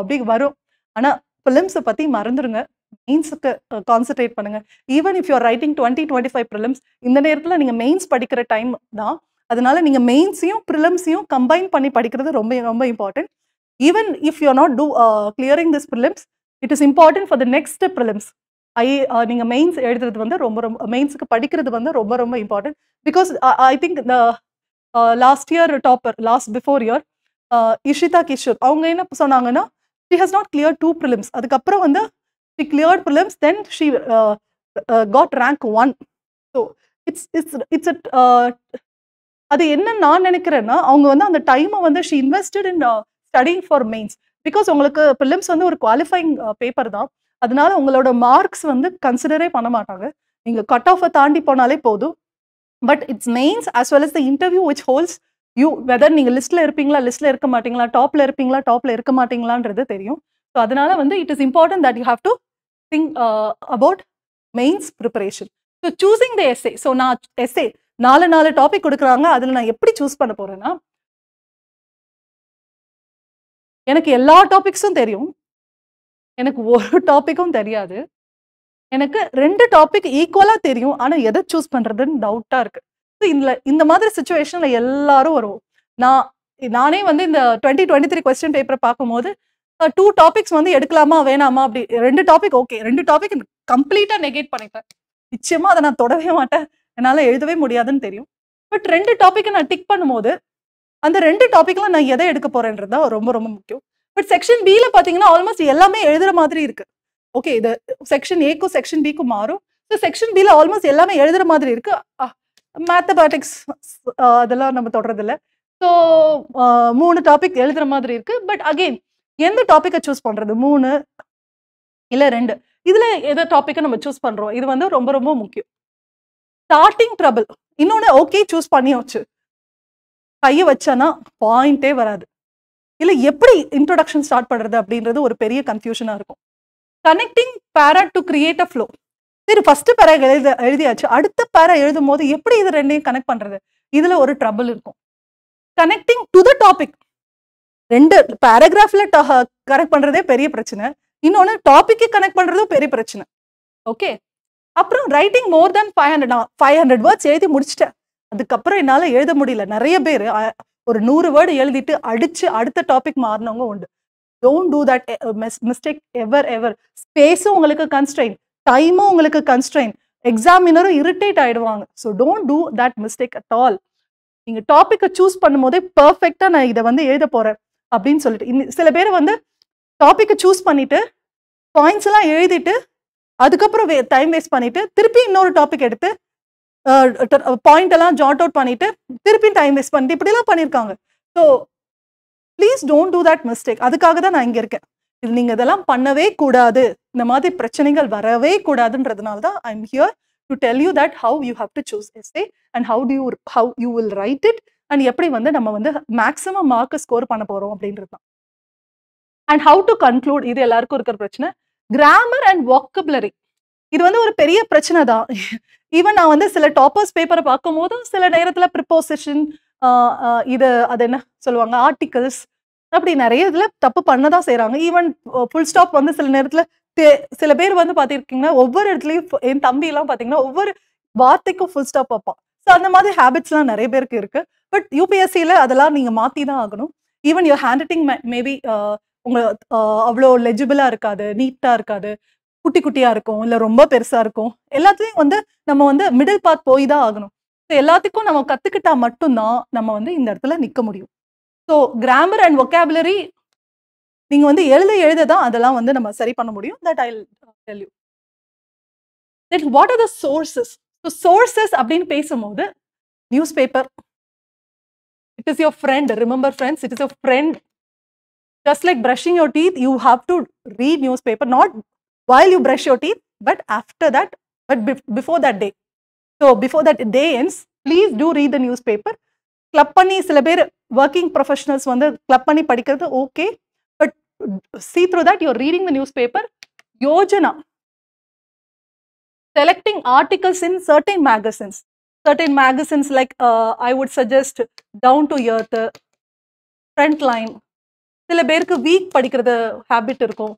அப்படி வரும் ஆனால் ப்ரிலிம்ஸை பற்றி மறந்துடுங்க மெயின்ஸுக்கு கான்சென்ட்ரேட் பண்ணுங்க even if you're writing twenty twenty five prelims இந்த நேரத்தில் நீங்கள் மெயின்ஸ் படிக்கிற டைம் தான் அதனால நீங்கள் மெயின்ஸையும் ப்ரிலிம்ஸையும் கம்பைன் பண்ணி படிக்கிறது ரொம்ப ரொம்ப important even if you not to clearing this prelims it is important for the next prelims I நீங்கள் மெயின்ஸ் எழுதுறது வந்து ரொம்ப ரொம்ப மெயின்ஸுக்கு படிக்கிறது வந்து ரொம்ப ரொம்ப இம்பார்ட்டன்ட் பிகாஸ் ஐ திங்க் இந்த last year topper last before year Ishita Kishore அவங்க என்ன சொன்னாங்கன்னா she has not clear two prelims அதுக்கப்புறம் வந்து she clear prelims then she got rank one so it's it's it's a அது என்ன நான் நினைக்கிறேன்னா அவங்க வந்து அந்த டைமை வந்து she invested in studying for mains because உங்களுக்கு ப்ரிலிம்ஸ் வந்து ஒரு குவாலிஃபைங் பேப்பர் தான் அதனால உங்களோட மார்க்ஸ் வந்து கன்சிடரே பண்ண மாட்டாங்க நீங்க கட் ஆஃபை தாண்டி போனாலே போதும் but it's mains as well as the interview which holds you whether நீங்க லிஸ்ட்ல இருப்பீங்களா லிஸ்ட்ல இருக்க மாட்டீங்களா டாப்ல இருப்பீங்களா டாப்ல இருக்க மாட்டீங்களான்றது தெரியும் ஸோ அதனால வந்து it is important that you have to think about mains preparation so choosing the essay so நான் எஸ்ஏ நாலு நாலு டாபிக் கொடுக்குறாங்க அதில் நான் எப்படி சூஸ் பண்ண போறேன்னா எனக்கு எல்லா டாபிக்ஸும் தெரியும் எனக்கு ஒரு டாப்பிக்கும் தெரியாது எனக்கு ரெண்டு டாபிக் ஈக்குவலாக தெரியும் ஆனால் எதை சூஸ் பண்ணுறதுன்னு டவுட்டாக இருக்குது ஸோ இந்த இந்த மாதிரி சுச்சுவேஷனில் எல்லாரும் வருவோம் நான் நானே வந்து இந்த டுவெண்ட்டி டுவெண்ட்டி த்ரீ கொஸ்டின் பேப்பரை பார்க்கும்போது டூ டாபிக்ஸ் வந்து எடுக்கலாமா வேணாமா அப்படி ரெண்டு டாபிக் ஓகே ரெண்டு டாபிக் கம்ப்ளீட்டாக நெகேட் பண்ணிப்பேன் நிச்சயமாக அதை நான் தொடவே மாட்டேன் என்னால் எழுதவே முடியாதுன்னு தெரியும் பட் ரெண்டு டாப்பிக்கை நான் டிக் பண்ணும்போது அந்த ரெண்டு டாப்பிக்கில் நான் எதை எடுக்க போகிறேன்றது தான் ரொம்ப ரொம்ப முக்கியம் பட் செக்ஷன் பியில் பார்த்தீங்கன்னா ஆல்மோஸ்ட் எல்லாமே எழுதுற மாதிரி இருக்கு ஓகே இது செக்ஷன் ஏக்கும் செக்ஷன் பிக்கும் மாறும் ஸோ செக்ஷன் பியில் ஆல்மோஸ்ட் எல்லாமே எழுதுற மாதிரி இருக்கு மேத்தமேட்டிக்ஸ் அதெல்லாம் நம்ம தொடரதில்ல ஸோ மூணு டாபிக் எழுதுற மாதிரி இருக்கு பட் அகெயின் எந்த டாப்பிக்கை சூஸ் பண்ணுறது மூணு இல்லை ரெண்டு இதில் எதை டாப்பிக்கை நம்ம சூஸ் பண்ணுறோம் இது வந்து ரொம்ப ரொம்ப முக்கியம் ஸ்டார்டிங் ட்ரபிள் இன்னொன்று ஓகே சூஸ் பண்ணியாச்சு கையை வச்சானா பாயிண்டே வராது இல்லை எப்படி இன்ட்ரொடக்ஷன் ஸ்டார்ட் பண்ணுறது அப்படின்றது ஒரு பெரிய கன்ஃபியூஷனாக இருக்கும் connecting para to create a flow சரி ஃபர்ஸ்ட் பேரா எழுத எழுதியாச்சு அடுத்த பேரா எழுதும் போது எப்படி இது ரெண்டையும் கனெக்ட் பண்ணுறது இதில் ஒரு ட்ரபிள் இருக்கும் கனெக்டிங் டு த டாபிக் ரெண்டு பேராகிராஃபில் கனெக்ட் பண்ணுறதே பெரிய பிரச்சனை இன்னொன்று டாபிக்கு கனெக்ட் பண்ணுறதும் பெரிய பிரச்சனை ஓகே அப்புறம் writing more than five hundred five hundred words எழுதி முடிச்சிட்டேன் அதுக்கப்புறம் என்னால் எழுத முடியல நிறைய பேர் ஒரு நூறு வேர்டு எழுதிட்டு அடிச்சு அடுத்த டாபிக் மாறினவங்க உண்டு don't do that mistake ever ever ஸ்பேஸும் உங்களுக்கு கன்ஸ்ட்ரெயின் டைமும் உங்களுக்கு கன்ஸ்ட்ரெயின் எக்ஸாமினரும் இரிட்டேட் ஆயிடுவாங்க so don't do that mistake at all நீங்க டாப்பிக்கை சூஸ் பண்ணும்போதே பர்ஃபெக்டா நான் இதை வந்து எழுத போறேன் அப்படின்னு சொல்லிட்டு சில பேர் வந்து டாப்பிக்கை சூஸ் பண்ணிட்டு பாயிண்ட்ஸ் எல்லாம் எழுதிட்டு அதுக்கப்புறம் டைம் வேஸ்ட் பண்ணிட்டு திருப்பி இன்னொரு டாபிக் எடுத்து பாயிண்ட் எல்லாம் ஜாட் அவுட் பண்ணிட்டு திருப்பி டைம் வேஸ்ட் பண்ணிட்டு இப்படிலாம் பண்ணியிருக்காங்க so please don't do that mistake அதுக்காக தான் நான் இங்கே இருக்கேன் இது நீங்கள் இதெல்லாம் பண்ணவே கூடாது இந்த மாதிரி பிரச்சனைகள் வரவே கூடாதுன்றதுனால தான் I am here to tell you that how you have to choose essay and how to you how you will write it and எப்படி வந்து நம்ம வந்து மேக்ஸிமம் மார்க்கை ஸ்கோர் பண்ண போகிறோம் அப்படின்றது தான் அண்ட் ஹவு டு கன்க்ளூட் இது எல்லாருக்கும் இருக்கிற பிரச்சனை கிராமர் அண்ட் வாக்கபுலரி இது வந்து ஒரு பெரிய பிரச்சனை தான் ஈவன் நான் வந்து சில டாப்பர்ஸ் பேப்பரை பார்க்கும் போதும் சில நேரத்தில் ப்ரிப்போசிஷன் இது அது என்ன சொல்லுவாங்க ஆர்டிகல்ஸ் அப்படி நிறைய இதில் தப்பு பண்ண தான் செய்கிறாங்க ஈவன் ஃபுல் ஸ்டாப் வந்து சில நேரத்தில் சில பேர் வந்து பார்த்துருக்கீங்கன்னா ஒவ்வொரு இடத்துலையும் என் தம்பியெல்லாம் பார்த்தீங்கன்னா ஒவ்வொரு வார்த்தைக்கும் ஃபுல் ஸ்டாப் வைப்பான் ஸோ அந்த மாதிரி ஹேபிட்ஸ்லாம் நிறைய பேருக்கு இருக்குது பட் யூபிஎஸ்சியில் அதெல்லாம் நீங்கள் மாற்றி தான் ஆகணும் even your handwriting maybe உங்களை அவ்வளோ லெஜிபிளாக இருக்காது நீட்டாக இருக்காது குட்டி குட்டியா இருக்கும் இல்ல ரொம்ப பெருசா இருக்கும் எல்லாத்துலயும் வந்து நம்ம வந்து மிடில் பாத் போய் தான் ஆகணும் எல்லாத்துக்கும் நம்ம கத்துக்கிட்டா மட்டும்தான் நம்ம வந்து இந்த இடத்துல நிக்க முடியும் ஸோ கிராமர் அண்ட் ஒகேபுலரி நீங்க வந்து எழுத எழுத தான் அதெல்லாம் வந்து நம்ம சரி பண்ண முடியும் that I tell you then what are the sources so sources அப்படின்னு பேசும்போது newspaper it is your friend remember friends it is your friend just like brushing your teeth you have to read newspaper not while you brush your teeth, but after that, but before that day. So before that day ends, please do read the newspaper. Club pani celebrate working professionals vandha club pani padikaradhu okay but see through that you are reading the newspaper yojana selecting articles in certain magazines certain magazines like uh, i would suggest down to earth frontline a week padikaradhu habit irukum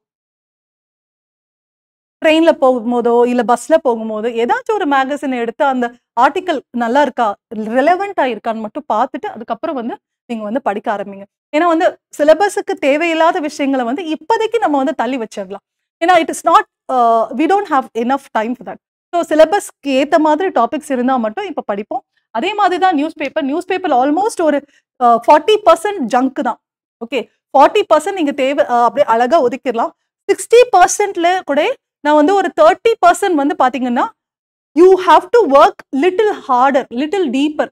ட்ரெயின்ல போகும்போதோ இல்ல பஸ்ல போகும்போதோ ஏதாச்சும் ஒரு magazine எடுத்து அந்த article நல்லா இருக்கா ரிலவெண்டா இருக்கான்னு மட்டும் பார்த்துட்டு அதுக்கப்புறம் வந்து நீங்க வந்து படிக்க ஆரம்பிங்க ஏன்னா வந்து சிலபஸுக்கு தேவையில்லாத விஷயங்களை வந்து இப்போதைக்கு நம்ம வந்து தள்ளி வச்சிடலாம் ஏன்னா it is not we don't have enough time for that so சிலபஸ்க்கு ஏற்ற மாதிரி டாபிக்ஸ் இருந்தால் மட்டும் இப்போ படிப்போம் அதே மாதிரி தான் newspaper newspaper almost ஒரு ஃபார்ட்டி பர்சன்ட் ஜங்க் தான் ஓகே ஃபார்ட்டி பர்சன்ட் நீங்கள் தேவை அப்படியே அழகாக ஒதுக்கிடலாம் சிக்ஸ்டி பர்சன்ட்ல கூட நான் வந்து ஒரு தேர்ட்டி பர்சன்ட் வந்து பார்த்தீங்கன்னா you have to work little harder little deeper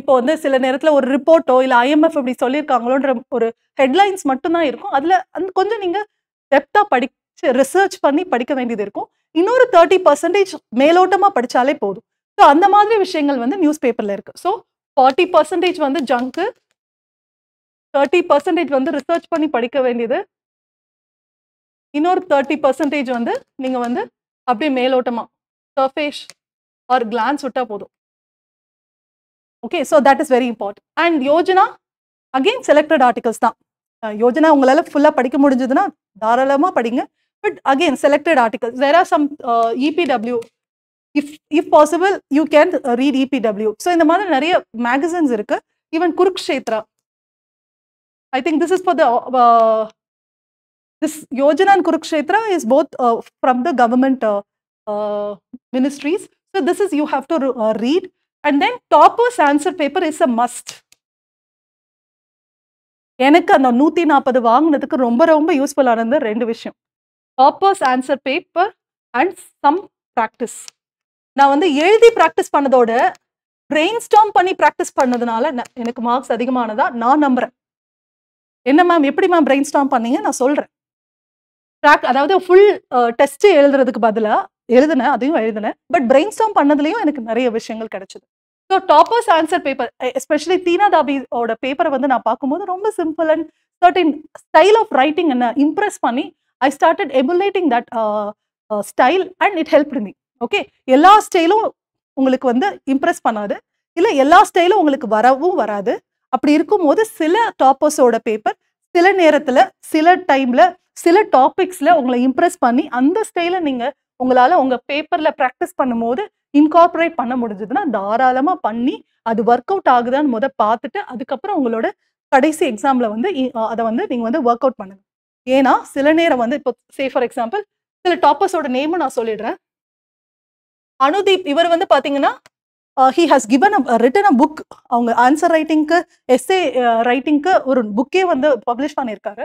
இப்போ வந்து சில நேரத்தில் ஒரு ரிப்போர்ட்டோ இல்லை ஐஎம்எஃப் இப்படி சொல்லியிருக்காங்களோன்ற ஒரு ஹெட்லைன்ஸ் மட்டும்தான் இருக்கும் அதில் அந்த கொஞ்சம் நீங்கள் டெப்த்தாக படிச்சு ரிசர்ச் பண்ணி படிக்க வேண்டியது இருக்கும் இன்னொரு தேர்ட்டி பர்சன்டேஜ் மேலோட்டமாக படித்தாலே போதும் ஸோ அந்த மாதிரி விஷயங்கள் வந்து நியூஸ் பேப்பரில் இருக்குது ஸோ ஃபார்ட்டி பர்சன்டேஜ் வந்து ஜங்க்கு தேர்ட்டி பர்சன்டேஜ் வந்து ரிசர்ச் பண்ணி படிக்க வேண்டியது இன்னொரு தேர்ட்டி பர்சன்டேஜ் வந்து நீங்கள் வந்து அப்படியே மேலோட்டமாக சர்ஃபேஸ் ஆர் கிளான்ஸ் விட்டால் போதும் okay so that is very important and Yojana again selected articles தான் யோஜனா உங்களால் ஃபுல்லாக படிக்க முடிஞ்சதுன்னா தாராளமாக படிங்க but again selected articles where are some EPW if if possible you can read EPW so இந்த மாதிரி நிறைய மேகசின்ஸ் இருக்குது even Kurukshetra I think this is for the This Yojana and Kurukshetra is both uh, from the government uh, uh, ministries. So this is you have to read. And then toppers answer paper is a must. எனக்கு அந்த நூற்றி நாற்பது வாங்கினதுக்கு ரொம்ப ரொம்ப யூஸ்ஃபுல்லானது ரெண்டு விஷயம் purpose answer paper and some practice நான் வந்து எழுதி ப்ராக்டிஸ் பண்ணதோட பிரெயின் ஸ்டாம் பண்ணி ப்ராக்டிஸ் பண்ணதுனால எனக்கு மார்க்ஸ் அதிகமானதா நான் நம்புகிறேன் என்ன மேம் எப்படி மேம் பிரெயின் ஸ்டாம் பண்ணீங்க நான் சொல்கிறேன் ட்ராக் அதாவது ஃபுல் டெஸ்ட்டு எழுதுறதுக்கு பதிலாக எழுதினேன் அதையும் எழுதினேன் பட் பிரெயின் ஸ்டாம் பண்ணதுலேயும் எனக்கு நிறைய விஷயங்கள் கிடைச்சிது so toppers answer paper especially Tina தாபியோட பேப்பரை வந்து நான் பார்க்கும்போது ரொம்ப simple and certain style of writing என்ன இம்ப்ரெஸ் பண்ணி I started emulating that style and it help me okay எல்லா ஸ்டைலும் உங்களுக்கு வந்து இம்ப்ரெஸ் பண்ணாது இல்லை எல்லா ஸ்டைலும் உங்களுக்கு வரவும் வராது அப்படி இருக்கும்போது சில டாப்பர்ஸோட பேப்பர் சில நேரத்தில் சில டைமில் சில டாபிக்ஸில் உங்களை இம்ப்ரெஸ் பண்ணி அந்த ஸ்டைலை நீங்கள் உங்களால் உங்கள் பேப்பரில் ப்ராக்டிஸ் பண்ணும்போது இன்கார்பரேட் பண்ண முடிஞ்சதுன்னா தாராளமாக பண்ணி அது ஒர்க் அவுட் ஆகுதான்னு முத பார்த்துட்டு அதுக்கப்புறம் உங்களோட கடைசி எக்ஸாமில் வந்து அதை வந்து நீங்கள் வந்து ஒர்க் அவுட் பண்ணுங்க ஏன்னா சில நேரம் வந்து இப்போ சே ஃபார் எக்ஸாம்பிள் சில டாப்பர்ஸோட நேமும் நான் சொல்லிடுறேன் அனுதீப் இவர் வந்து பார்த்தீங்கன்னா he has given a written a book அவங்க ஆன்சர் ரைட்டிங்க்கு எஸ்ஏ ரைட்டிங்க்கு ஒரு புக்கே வந்து பப்ளிஷ் பண்ணியிருக்காரு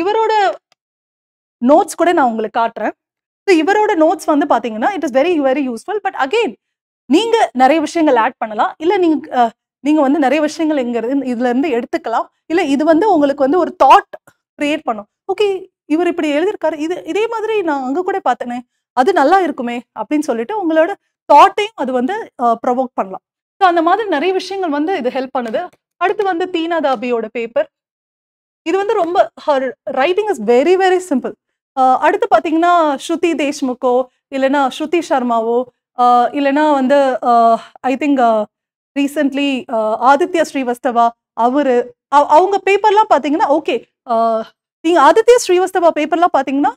இவரோட நோட்ஸ் கூட நான் உங்களுக்கு காட்டுறேன் ஸோ இவரோட நோட்ஸ் வந்து பார்த்தீங்கன்னா it is very very useful but again நீங்கள் நிறைய விஷயங்கள் ஆட் பண்ணலாம் இல்லை நீங்கள் நீங்கள் வந்து நிறைய விஷயங்கள் இதுல இதுலேருந்து எடுத்துக்கலாம் இல்லை இது வந்து உங்களுக்கு வந்து ஒரு தாட் க்ரியேட் பண்ணும் ஓகே இவர் இப்படி எழுதியிருக்காரு இது இதே மாதிரி நான் அங்கே கூட பார்த்தேனே அது நல்லா இருக்குமே அப்படின்னு சொல்லிட்டு உங்களோட தாட்டையும் அது வந்து ப்ரொவோக் பண்ணலாம் ஸோ அந்த மாதிரி நிறைய விஷயங்கள் வந்து இது ஹெல்ப் பண்ணுது அடுத்து வந்து தீனா தாபியோட பேப்பர் இது வந்து ரொம்ப her writing is very very simple அடுத்து பார்த்தீங்கன்னா ஸ்ருதி தேஷ்முக்கோ இல்லைன்னா ஸ்ருதி சர்மாவோ இல்லைனா வந்து I think recently Aditya Srivastava அவரு அவங்க பேப்பர்லாம் பார்த்தீங்கன்னா ஓகே நீங்கள் ஆதித்யா ஸ்ரீவஸ்தவா பேப்பர்லாம் பார்த்தீங்கன்னா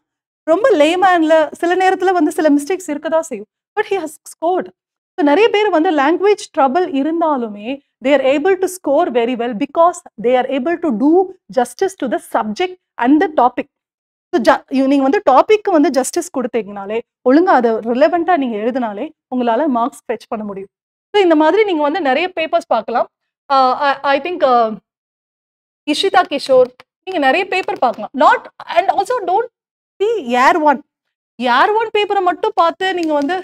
ரொம்ப லேமேனில் சில நேரத்தில் வந்து சில மிஸ்டேக்ஸ் இருக்க தான் செய்யும் but he has scored so நிறைய பேர் வந்து லாங்குவேஜ் ட்ரபிள் இருந்தாலுமே they are able to score very well because they are able to do justice to the subject and the topic நீங்க வந்து டாபிக் வந்து ஜஸ்டிஸ் கொடுத்தீங்கனாலே ஒழுங்கா அதை ரிலவெண்டா நீங்க எழுதினாலே உங்களால மார்க்ஸ் ஃபெச் பண்ண முடியும் ஸோ இந்த மாதிரி நீங்க வந்து நிறைய பேப்பர்ஸ் பார்க்கலாம் ஐ திங்க் இஷிதா கிஷோர் நீங்க நிறைய பேப்பர் பார்க்கலாம் not and also don't see AIR one AIR one பேப்பரை மட்டும் பார்த்து நீங்க வந்து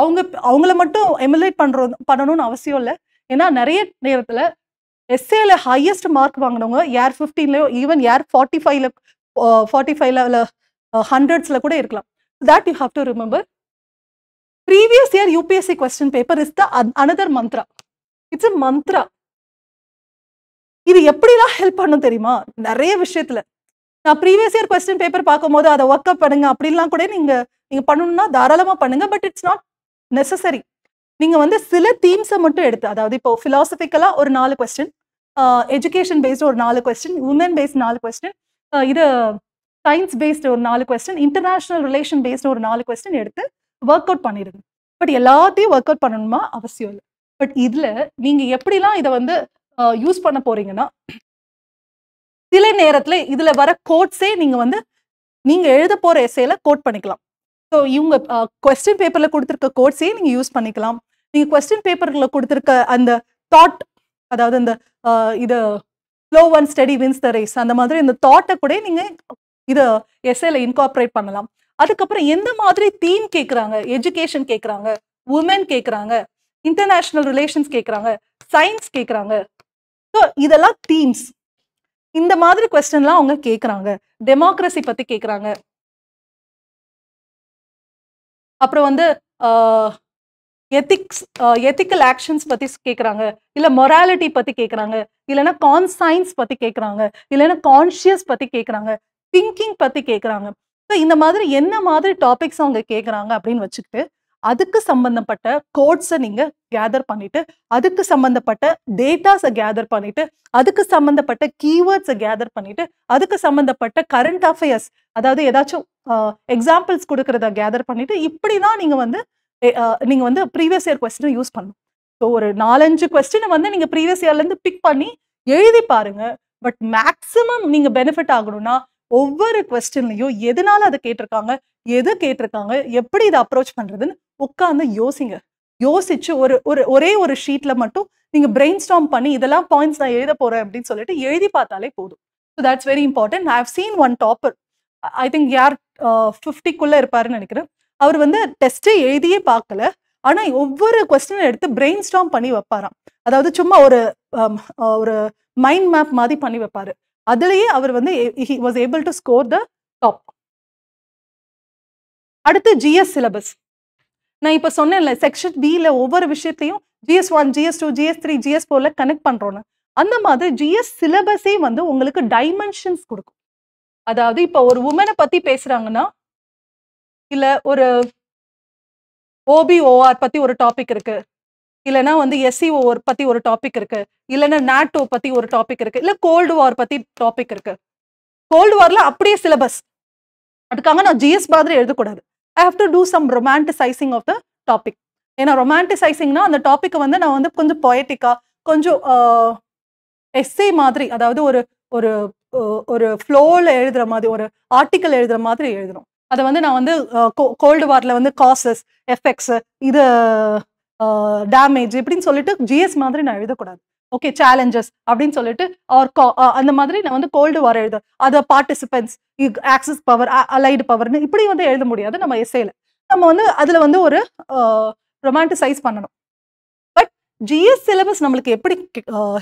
அவங்க அவங்கள மட்டும் எமுலேட் பண்றோம் பண்ணணும்னு அவசியம் இல்லை ஏன்னா நிறைய நேரத்துல எஸ்ஏல ஹையஸ்ட் மார்க் வாங்கினவங்க ஏர் ஃபிஃப்டீன்லயோ ஈவன் ஏர் ஃபார்ட்டி ஃபைவ்ல ஃபார்ட்டி ஃபைவ்ல ஹண்ட்ரட்ஸில் கூட இருக்கலாம் that you have to remember previous year UPSC question paper is the another mantra it's a mantra இது எப்படிலாம் ஹெல்ப் பண்ணும் தெரியுமா நிறைய விஷயத்துல நான் ப்ரீவியஸ் இயர் கொஸ்டின் பேப்பர் பார்க்கும்போது அதை ஒர்க் அப் பண்ணுங்க அப்படின்லாம் கூட நீங்க நீங்க பண்ணணும்னா தாராளமா பண்ணுங்க பட் இட்ஸ் நாட் நெசசரி நீங்க வந்து சில தீம்ஸை மட்டும் எடுத்து அதாவது இப்போ ஃபிலாசபிக்கலாக ஒரு நாலு கொஸ்டின் எஜுகேஷன் பேஸ்டு ஒரு நாலு கொஸ்டின் உமன் பேஸ்ட் நாலு கொஸ்டின் இது சயின்ஸ் பேஸ்டு ஒரு நாலு கொஸ்டின் இன்டர்நேஷ்னல் ரிலேஷன் பேஸ்டு ஒரு நாலு கொஸ்டின் எடுத்து ஒர்க் அவுட் பண்ணிடுங்க பட் எல்லாத்தையும் ஒர்க் அவுட் பண்ணணுமா அவசியம் இல்லை பட் இதில் நீங்கள் எப்படிலாம் இதை வந்து யூஸ் பண்ண போறீங்கன்னா சில நேரத்தில் இதில் வர கோட்ஸே நீங்கள் வந்து நீங்கள் எழுத போகிற எஸ்ஸேல கோட் பண்ணிக்கலாம் ஸோ இவங்க கொஸ்டின் பேப்பரில் கொடுத்துருக்க கோட்ஸே நீங்கள் யூஸ் பண்ணிக்கலாம் நீங்கள் கொஸ்டின் பேப்பரில் கொடுத்துருக்க அந்த தாட் அதாவது அந்த இது slow and steady wins the race அந்த மாதிரி இந்த தாட்டை கூட நீங்கள் இதை எஸ்ஏல இன்கார்பரேட் பண்ணலாம் அதுக்கப்புறம் எந்த மாதிரி தீம் கேட்குறாங்க எஜுகேஷன் கேட்குறாங்க உமன் கேட்குறாங்க இன்டர்நேஷ்னல் ரிலேஷன்ஸ் கேட்குறாங்க சயின்ஸ் கேட்குறாங்க ஸோ இதெல்லாம் தீம்ஸ் இந்த மாதிரி கொஸ்டின்லாம் அவங்க கேட்குறாங்க டெமோக்ரஸி பற்றி கேட்குறாங்க அப்புறம் வந்து எத்திக்ஸ் எத்திக்கல் ஆக்ஷன்ஸ் பத்தி கேட்குறாங்க இல்லை மொராலிட்டி பத்தி கேட்குறாங்க இல்லைன்னா கான்சைன்ஸ் பத்தி கேட்குறாங்க இல்லைன்னா கான்ஷியஸ் பத்தி கேட்குறாங்க திங்கிங் பத்தி கேட்குறாங்க ஸோ இந்த மாதிரி என்ன மாதிரி டாபிக்ஸ் அவங்க கேட்குறாங்க அப்படின்னு வச்சுக்கிட்டு அதுக்கு சம்பந்தப்பட்ட கோட்ஸை நீங்க கேதர் பண்ணிட்டு அதுக்கு சம்பந்தப்பட்ட டேட்டாஸை கேதர் பண்ணிட்டு அதுக்கு சம்பந்தப்பட்ட கீவேர்ட்ஸை கேதர் பண்ணிட்டு அதுக்கு சம்பந்தப்பட்ட கரண்ட் அஃபேர்ஸ் அதாவது ஏதாச்சும் எக்ஸாம்பிள்ஸ் கொடுக்கறத கேதர் பண்ணிட்டு இப்படி தான் நீங்க வந்து நீங்கள் வந்து ப்ரீவியஸ் இயர் கொஸ்டினை யூஸ் பண்ணும் ஸோ ஒரு நாலஞ்சு கொஸ்டினை வந்து நீங்கள் ப்ரீவியஸ் இயர்லேருந்து பிக் பண்ணி எழுதி பாருங்க பட் மேக்ஸிமம் நீங்கள் பெனிஃபிட் ஆகணும்னா ஒவ்வொரு கொஸ்டின்லையும் எதனால அதை கேட்டிருக்காங்க எது கேட்டிருக்காங்க எப்படி இதை அப்ரோச் பண்ணுறதுன்னு உட்காந்து யோசிங்க யோசிச்சு ஒரு ஒரு ஒரே ஒரு ஷீட்டில் மட்டும் நீங்கள் பிரெயின் ஸ்டாம் பண்ணி இதெல்லாம் பாயிண்ட்ஸ் நான் எழுத போறேன் அப்படின்னு சொல்லிட்டு எழுதி பார்த்தாலே போதும் so that's very important I have seen one topper I think யார் ஃபிஃப்டிக்குள்ளே இருப்பாருன்னு நினைக்கிறேன் அவர் வந்து டெஸ்ட்டே எழுதியே பார்க்கல ஆனால் ஒவ்வொரு கொஸ்டினும் எடுத்து பிரெயின் ஸ்டாம் பண்ணி வைப்பாராம் அதாவது சும்மா ஒரு ஒரு மைண்ட் மேப் மாதிரி பண்ணி வைப்பாரு அதுலேயே அவர் வந்து he was able to score the top அடுத்து ஜிஎஸ் சிலபஸ் நான் இப்போ சொன்னேன்ல செக்ஷன் பியில் ஒவ்வொரு விஷயத்தையும் GS one GS two GS three GS ஃபோரில் கனெக்ட் பண்ணுறோன்னு அந்த மாதிரி ஜிஎஸ் சிலபஸே வந்து உங்களுக்கு டைமென்ஷன்ஸ் கொடுக்கும் அதாவது இப்போ ஒரு உமனை பற்றி பேசுகிறாங்கன்னா இல்ல ஒரு ஓபிஓஆர் பத்தி ஒரு டாபிக் இருக்கு இல்லைன்னா வந்து எஸ்சிஓ e பத்தி ஒரு டாபிக் இருக்கு இல்லைன்னா நாட்டோ பத்தி ஒரு டாபிக் இருக்கு இல்ல கோல்டு வார் பத்தி டாபிக் இருக்கு கோல்டு வார்ல அப்படியே சிலபஸ் அதுக்காக நான் ஜிஎஸ் மாதிரி எழுதக்கூடாது I have to do some romanticising of the topic ஏன்னா ரொமான்டிசைசிங்னா அந்த டாப்பிக்கை வந்து நான் வந்து கொஞ்சம் பொயட்டிக்கா கொஞ்சம் எஸ்சி மாதிரி அதாவது ஒரு ஒரு ஒரு ஃப்ளோவில் எழுதுகிற மாதிரி ஒரு ஆர்டிக்கல் எழுதுகிற மாதிரி எழுதுகிறோம் அதை வந்து நான் வந்து கோல்டு வாரில் வந்து காசஸ் எஃபெக்ட்ஸ் இது டேமேஜ் இப்படின்னு சொல்லிட்டு ஜிஎஸ் மாதிரி நான் எழுதக்கூடாது ஓகே சேலஞ்சஸ் அப்படின்னு சொல்லிட்டு ஆர் அந்த மாதிரி நான் வந்து கோல்டு வார் எழுத அதை பார்ட்டிசிபென்ட்ஸ் ஆக்சஸ் பவர் அலைடு பவர்னு இப்படி வந்து எழுத முடியாது நம்ம எஸ்ஏல நம்ம வந்து அதில் வந்து ஒரு ரொமான்டிசைஸ் பண்ணணும் பட் ஜிஎஸ் சிலபஸ் நம்மளுக்கு எப்படி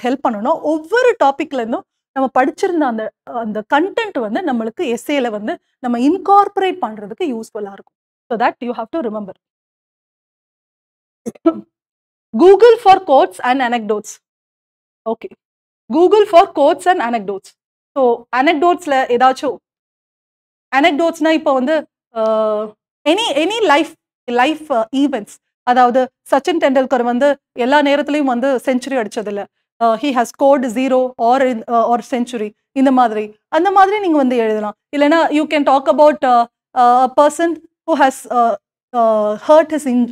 ஹெல்ப் பண்ணணும் ஒவ்வொரு டாபிக்லேருந்தும் நம்ம படிச்சிருந்த அந்த அந்த கண்டென்ட் வந்து நம்மளுக்கு எஸ்ஏல வந்து நம்ம இன்கார்பரேட் பண்றதுக்கு யூஸ்ஃபுல்லா இருக்கும் so that you have to remember Google for quotes and anecdotes okay Google for quotes and anecdotes so அனக்டோட்ஸில் ஏதாச்சும் அனக்டோட்ஸ்னா இப்போ வந்து any any life life events அதாவது சச்சின் டெண்டுல்கர் வந்து எல்லா நேரத்துலையும் வந்து செஞ்சுரி அடிச்சதில்ல he has got zero or or century இந்த மாதிரி அந்த மாதிரி நீங்கள் வந்து எழுதலாம் இல்லைனா you can talk about person who has hurt his in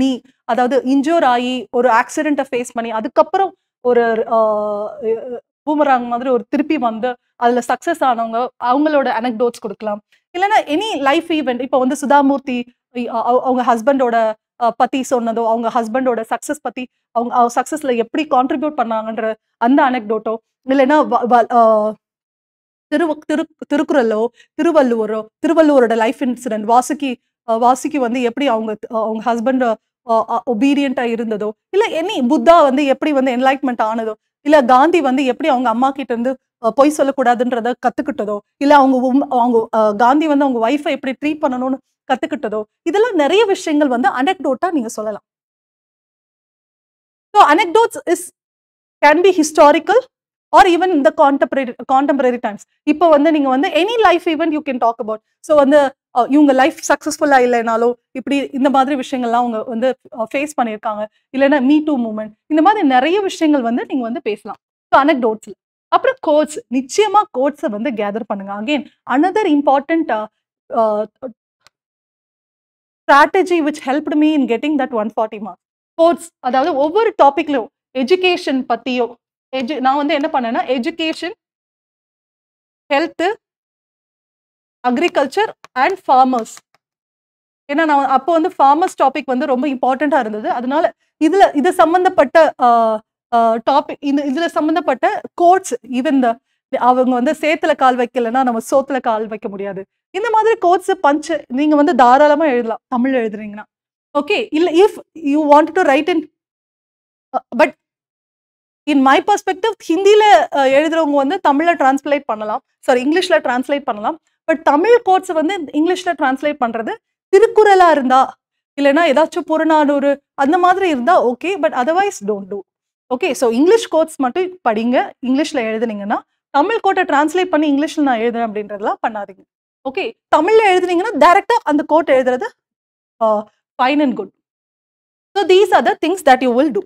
knee அதாவது இன்ஜூர் ஆகி ஒரு ஆக்சிடெண்ட்டை ஃபேஸ் பண்ணி அதுக்கப்புறம் ஒரு பூமராங் uh, மாதிரி ஒரு திருப்பி வந்து அதில் சக்ஸஸ் ஆனவங்க அவங்களோட அனக்டோட்ஸ் கொடுக்கலாம் இல்லைனா எனி லைஃப் ஈவெண்ட் இப்போ வந்து சுதாமூர்த்தி அவங்க ஹஸ்பண்டோட பத்தி சொன்னதோ அவங்க ஹஸ்பண்டோட சக்சஸ் பத்தி அவங்க சக்சஸ்ல எப்படி கான்ட்ரிபியூட் பண்ணாங்கன்ற அந்த அனெக்டோட்டோ இல்லைன்னா திரு திரு திருக்குறளோ திருவள்ளுவரோ திருவள்ளுவரோட லைஃப் இன்சிடென்ட் வாசுகி வாசுக்கி வந்து எப்படி அவங்க அவங்க ஹஸ்பண்ட் ஒபீடியண்டா இருந்ததோ இல்ல எனி புத்தா வந்து எப்படி வந்து என்லைட்மெண்ட் ஆனதோ இல்ல காந்தி வந்து எப்படி அவங்க அம்மா கிட்ட இருந்து பொய் சொல்லக்கூடாதுன்றத கத்துக்கிட்டதோ இல்ல அவங்க அவங்க காந்தி வந்து அவங்க ஒய்ஃபை எப்படி ட்ரீட் பண்ணணும்னு கத்துக்கிட்டதோ இதெல்லாம் நிறைய விஷயங்கள் வந்து அனக்டோட்டா நீங்க சொல்லலாம் so anecdotes is can be historical or even இந்த கான்டெம்பரரி கான்டெம்பரரி டைம்ஸ் இப்போ வந்து நீங்க வந்து any life even you can talk about so வந்து இவங்க லைஃப் சக்ஸஸ்ஃபுல்லாக இல்லைனாலோ இப்படி இந்த மாதிரி விஷயங்கள்லாம் அவங்க வந்து ஃபேஸ் பண்ணியிருக்காங்க இல்லைன்னா மீ டூ மூமெண்ட் இந்த மாதிரி நிறைய விஷயங்கள் வந்து நீங்க வந்து பேசலாம் ஸோ அனக்டோட்ஸில் அப்புறம் கோட்ஸ் நிச்சயமா கோட்ஸை வந்து கேதர் பண்ணுங்க again another important strategy which helped me in getting that one forty marks sports அதாவது ஒவ்வொரு டாபிக்லையும் எஜுகேஷன் பற்றியோ எஜு நான் வந்து என்ன பண்ணேன்னா education health agriculture and farmers ஏன்னா நான் அப்போ வந்து ஃபார்மர்ஸ் டாபிக் வந்து ரொம்ப இம்பார்ட்டண்ட்டாக இருந்தது அதனால இதில் இது சம்மந்தப்பட்ட டாபிக் இந்த இதில் சம்மந்தப்பட்ட கோட்ஸ் ஈவன் இந்த அவங்க வந்து சேத்துல கால் வைக்கலன்னா நம்ம சோத்துல கால் வைக்க முடியாது இந்த மாதிரி கோட்ஸ் பஞ்ச் நீங்க வந்து தாராளமா எழுதலாம் தமிழ் எழுதுறீங்கன்னா ஓகே இல்ல if you want to write in but in my perspective ஹிந்தியில uh, எழுதுறவங்க வந்து தமிழ்ல டிரான்ஸ்லேட் பண்ணலாம் சாரி இங்கிலீஷ்ல டிரான்ஸ்லேட் பண்ணலாம் பட் தமிழ் கோட்ஸ் வந்து இங்கிலீஷ்ல டிரான்ஸ்லேட் பண்றது திருக்குறளா இருந்தா இல்லைன்னா ஏதாச்சும் புறநானூறு அந்த மாதிரி இருந்தா okay but otherwise don't do okay so English quotes மட்டும் படிங்க இங்கிலீஷ்ல எழுதுனீங்கன்னா தமிழ் கோட்டை டிரான்ஸ்லேட் பண்ணி இங்கிலீஷ்ல நான் எழுதுறேன் அப்படின்றதெல்லாம் பண்ணாதீங்க ஓகே தமிழ்ல எழுதுனீங்கன்னா டைரக்டா அந்த கோட் எழுதுறது fine and good so these are the things that you will do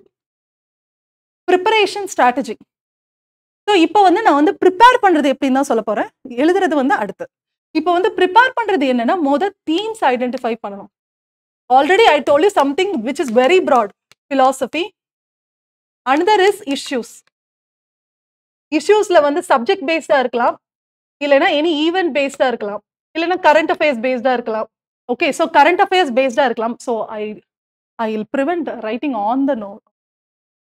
preparation strategy so இப்போ வந்து நான் வந்து ப்ரிப்பேர் பண்ணுறது எப்படின்னு தான் சொல்ல போகிறேன் எழுதுறது வந்து அடுத்து இப்போ வந்து ப்ரிப்பேர் பண்ணுறது என்னென்னா மொதல் தீம்ஸ் ஐடென்டிஃபை பண்ணணும் already I told you something which is very broad philosophy another is issues இஷ்யூஸில் வந்து சப்ஜெக்ட் பேஸ்டாக இருக்கலாம் இல்லைன்னா எனி ஈவெண்ட் பேஸ்டாக இருக்கலாம் இல்லைன்னா கரண்ட் அஃபேர்ஸ் பேஸ்டாக இருக்கலாம் ஓகே ஸோ கரண்ட் அஃபேர்ஸ் பேஸ்டாக இருக்கலாம் so I I'll prevent writing on the note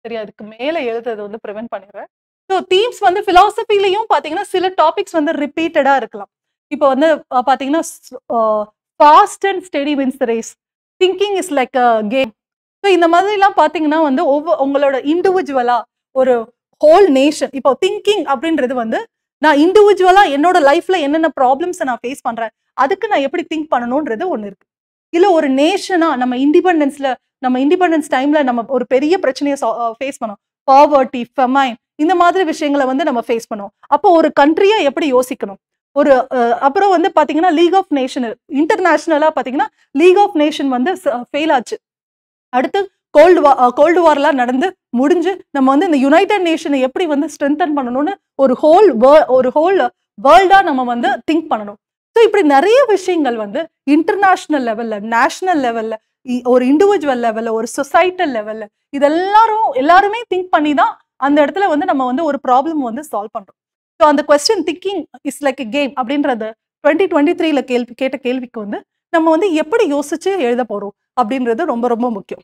சரி அதுக்கு மேலே எழுதுறது வந்து ப்ரிவெண்ட் பண்ணிடுறேன் ஸோ தீம்ஸ் வந்து ஃபிலாசபிலையும் பார்த்தீங்கன்னா சில டாபிக்ஸ் வந்து ரிப்பீட்டடாக இருக்கலாம் இப்போ வந்து பார்த்தீங்கன்னா fast and steady wins race thinking is like a game so இந்த மாதிரிலாம் பார்த்தீங்கன்னா வந்து ஒவ்வொரு உங்களோட இண்டிவிஜுவலாக ஒரு ஹோல் நேஷன் இப்போ திங்கிங் அப்படின்றது வந்து நான் இண்டிவிஜுவலா என்னோட லைஃப்ல என்னென்ன ப்ராப்ளம்ஸை நான் ஃபேஸ் பண்றேன் அதுக்கு நான் எப்படி திங்க் பண்ணணும்ன்றது ஒன்று இருக்கு இல்ல ஒரு நேஷனா நம்ம இண்டிபெண்டன்ஸ்ல நம்ம இண்டிபெண்டன்ஸ் டைம்ல நம்ம ஒரு பெரிய பிரச்சனையை ஃபேஸ் பண்ணோம் பாவர்ட்டி ஃபெமைன் இந்த மாதிரி விஷயங்களை வந்து நம்ம ஃபேஸ் பண்ணுவோம் அப்போ ஒரு கண்ட்ரியை எப்படி யோசிக்கணும் ஒரு அப்புறம் வந்து பார்த்தீங்கன்னா லீக் ஆஃப் நேஷன் இன்டர்நேஷ்னலாக பார்த்தீங்கன்னா லீக் ஆஃப் நேஷன் வந்து ஃபெயில் ஆச்சு அடுத்து கோல்டு வா கோல்டு வார்லாம் நடந்து முடிஞ்சு நம்ம வந்து இந்த யுனைடெட் நேஷனை எப்படி வந்து ஸ்ட்ரென்தன் பண்ணணும்னு ஒரு ஹோல் ஒரு ஹோல் வேர்ல்டாக நம்ம வந்து திங்க் பண்ணணும் ஸோ இப்படி நிறைய விஷயங்கள் வந்து இன்டர்நேஷ்னல் லெவலில் நேஷ்னல் லெவலில் ஒரு இண்டிவிஜுவல் லெவலில் ஒரு சொசைட்டல் லெவலில் இது எல்லாரும் எல்லாருமே திங்க் பண்ணி தான் அந்த இடத்துல வந்து நம்ம வந்து ஒரு ப்ராப்ளம் வந்து சால்வ் பண்ணுறோம் ஸோ அந்த question thinking is like a game அப்படின்றது டுவெண்ட்டி டுவெண்ட்டி த்ரீல கேள்வி கேட்ட கேள்விக்கு வந்து நம்ம வந்து எப்படி யோசிச்சு எழுத போகிறோம் அப்படின்றது ரொம்ப ரொம்ப முக்கியம்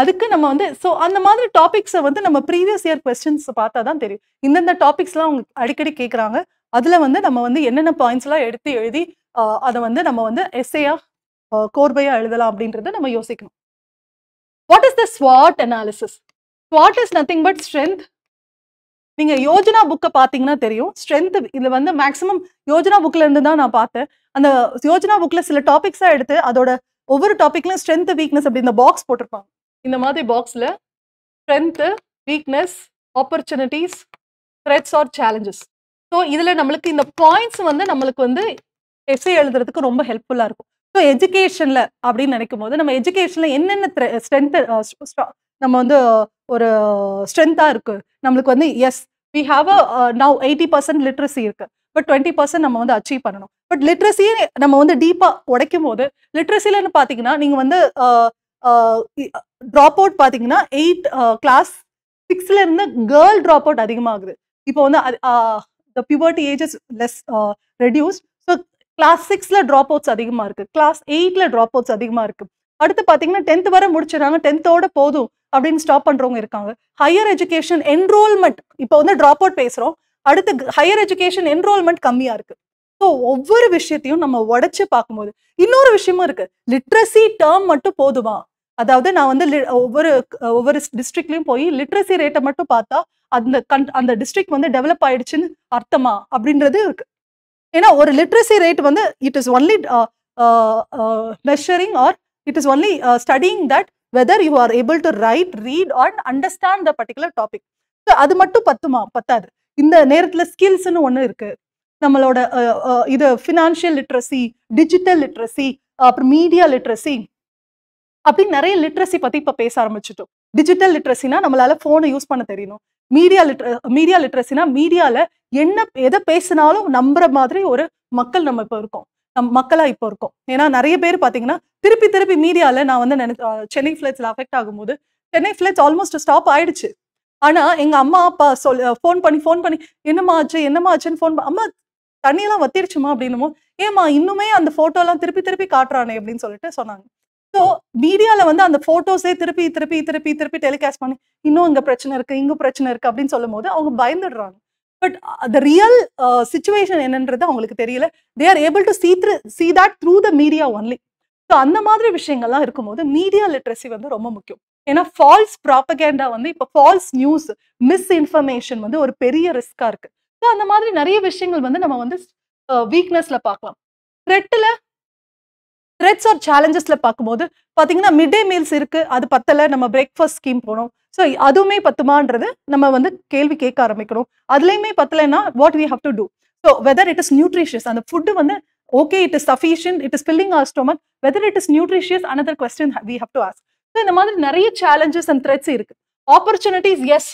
அதுக்கு நம்ம வந்து ஸோ அந்த மாதிரி டாபிக்ஸை வந்து நம்ம ப்ரீவியஸ் இயர் கொஸ்டின்ஸ் பார்த்தா தான் தெரியும் இந்தந்த டாபிக்ஸ்லாம் அவங்க அடிக்கடி கேட்குறாங்க அதில் வந்து நம்ம வந்து என்னென்ன பாயிண்ட்ஸ்லாம் எடுத்து எழுதி அதை வந்து நம்ம வந்து எஸ்ஏயா கோர்பையா எழுதலாம் அப்படின்றத நம்ம யோசிக்கணும் what is the Swat analysis Swat is nothing but strength நீங்கள் யோஜனா புக்கை பார்த்தீங்கன்னா தெரியும் ஸ்ட்ரென்த் இதில் வந்து மேக்ஸிமம் யோஜனா புக்ல இருந்து தான் நான் பார்த்தேன் அந்த யோஜனா புக்கில் சில டாபிக்ஸாக எடுத்து அதோட ஒவ்வொரு டாபிக்லயும் ஸ்ட்ரென்த் வீக்னஸ் அப்படி இந்த பாக்ஸ் போட்டிருப்பாங்க இந்த மாதிரி பாக்ஸில் strength weakness opportunities threats or challenges so இதில் நம்மளுக்கு இந்த பாயிண்ட்ஸ் வந்து நம்மளுக்கு வந்து எஸ்ஏ எழுதுறதுக்கு ரொம்ப ஹெல்ப்ஃபுல்லாக இருக்கும் ஸோ எஜுகேஷனில் அப்படின்னு நினைக்கும் போது நம்ம எஜுகேஷனில் என்னென்ன ஸ்ட்ரென்த்து நம்ம வந்து ஒரு ஸ்ட்ரென்த்தாக இருக்குது நம்மளுக்கு வந்து as we have a now eighty percent literacy இருக்குது பட் டுவெண்ட்டி பர்சன்ட் நம்ம வந்து அச்சீவ் பண்ணணும் பட் லிட்ரஸியே நம்ம வந்து டீப்பாக உடைக்கும் போது லிட்ரஸிலன்னு பார்த்தீங்கன்னா நீங்கள் வந்து ட்ராப் அவுட் பார்த்தீங்கன்னா எயிட் கிளாஸ் சிக்ஸ்ல இருந்து கேர்ள் ட்ராப் அவுட் அதிகமாகுது இப்போ வந்து the puberty ages less reduced so class சிக்ஸில் ட்ராப் அவுட்ஸ் அதிகமாக இருக்குது கிளாஸ் எயிட்டில் ட்ராப் அவுட்ஸ் அதிகமாக இருக்குது அடுத்து பார்த்தீங்கன்னா டென்த் வரை முடிச்சிடறாங்க டென்த்தோட போதும் அப்படின்னு ஸ்டாப் பண்ணுறவங்க இருக்காங்க ஹையர் எஜுகேஷன் என்ரோல்மெண்ட் இப்போ வந்து ட்ராப் அவுட் பேசுகிறோம் அடுத்து ஹையர் எஜுகேஷன் என்ரோல்மெண்ட் கம்மியாக இருக்கு ஸோ ஒவ்வொரு விஷயத்தையும் நம்ம உடச்சி பார்க்கும்போது இன்னொரு விஷயமும் இருக்குது லிட்ரஸி டேர்ம் மட்டும் போதுமா அதாவது நான் வந்து ஒவ்வொரு ஒவ்வொரு டிஸ்ட்ரிக்ட்லையும் போய் லிட்ரஸி ரேட்டை மட்டும் பார்த்தா அந்த கண் அந்த டிஸ்ட்ரிக்ட் வந்து டெவலப் ஆயிடுச்சுன்னு அர்த்தமா அப்படின்றது இருக்கு ஏன்னா ஒரு லிட்ரஸி ரேட் வந்து it is only measuring or it is only studying that whether you are able to write read or understand the particular topic so அது மட்டும் பத்துமா பத்தாது இந்த நேரத்தில் ஸ்கில்ஸ்னு ஒன்று இருக்கு நம்மளோட uh, uh, இது ஃபினான்ஷியல் லிட்ரஸி டிஜிட்டல் லிட்ரஸி அப்புறம் மீடியா லிட்ரஸி அப்படின்னு நிறைய லிட்ரஸி பத்தி இப்ப பேச ஆரம்பிச்சிட்டோம் டிஜிட்டல் லிட்ரஸினா நம்மளால போனை யூஸ் பண்ண தெரியணும் மீடியா லிட்ர மீடியா லிட்ரஸினா மீடியால என்ன எதை பேசினாலும் நம்புற மாதிரி ஒரு மக்கள் நம்ம இப்போ இருக்கோம் நம் மக்களா இப்போ இருக்கோம் ஏன்னா நிறைய பேர் பாத்தீங்கன்னா திருப்பி திருப்பி மீடியால நான் வந்து நினை சென்னை ஃபிளட்ஸ்ல அஃபெக்ட் ஆகும்போது சென்னை ஃபிளட்ஸ் ஆல்மோஸ்ட் ஸ்டாப் ஆயிடுச்சு ஆனா எங்க அம்மா அப்பா சொல் ஃபோன் பண்ணி ஃபோன் பண்ணி என்னம்மா ஆச்சு என்னம்மா ஆச்சுன்னு ஃபோன் அம்மா தண்ணியெல்லாம் வத்திருச்சுமா அப்படின்னுமோ ஏமா இன்னுமே அந்த எல்லாம் திருப்பி திருப்பி காட்டுறானே அப்படின்னு சொல்லிட்டு சொன்னாங்க ஸோ மீடியாவில் வந்து அந்த ஃபோட்டோஸே திருப்பி திருப்பி திருப்பி திருப்பி டெலிகாஸ்ட் பண்ணி இன்னும் இங்கே பிரச்சனை இருக்குது இங்கே பிரச்சனை இருக்குது அப்படின்னு சொல்லும் போது அவங்க பயந்துடுறாங்க பட் த ரியல் சுச்சுவேஷன் என்னன்றது அவங்களுக்கு தெரியல they are able to see through see that through the media only so அந்த மாதிரி விஷயங்கள்லாம் இருக்கும்போது மீடியா லிட்ரஸி வந்து ரொம்ப முக்கியம் ஏன்னா ஃபால்ஸ் ப்ராப்பகேண்டா வந்து இப்போ ஃபால்ஸ் நியூஸ் மிஸ்இன்ஃபர்மேஷன் வந்து ஒரு பெரிய ரிஸ்க்காக இருக்குது ஸோ அந்த மாதிரி நிறைய விஷயங்கள் வந்து நம்ம வந்து வீக்னஸில் பார்க்கலாம் த்ரெட்டில் த்ரெட்ஸ் ஆர் சேலஞ்சஸ்ல பார்க்கும்போது பார்த்தீங்கன்னா மிட் டே மீல்ஸ் இருக்கு அது பத்தல நம்ம பிரேக்ஃபாஸ்ட் ஸ்கீம் போனோம் ஸோ அதுவுமே பத்துமான்றது நம்ம வந்து கேள்வி கேட்க ஆரம்பிக்கணும் அதுலேயுமே பத்தலைன்னா what we have to do so whether it is nutritious அந்த ஃபுட்டு வந்து okay it is sufficient it is filling or stomach whether it is nutritious another question we have to ask so இந்த மாதிரி நிறைய challenges and threats இருக்கு opportunities as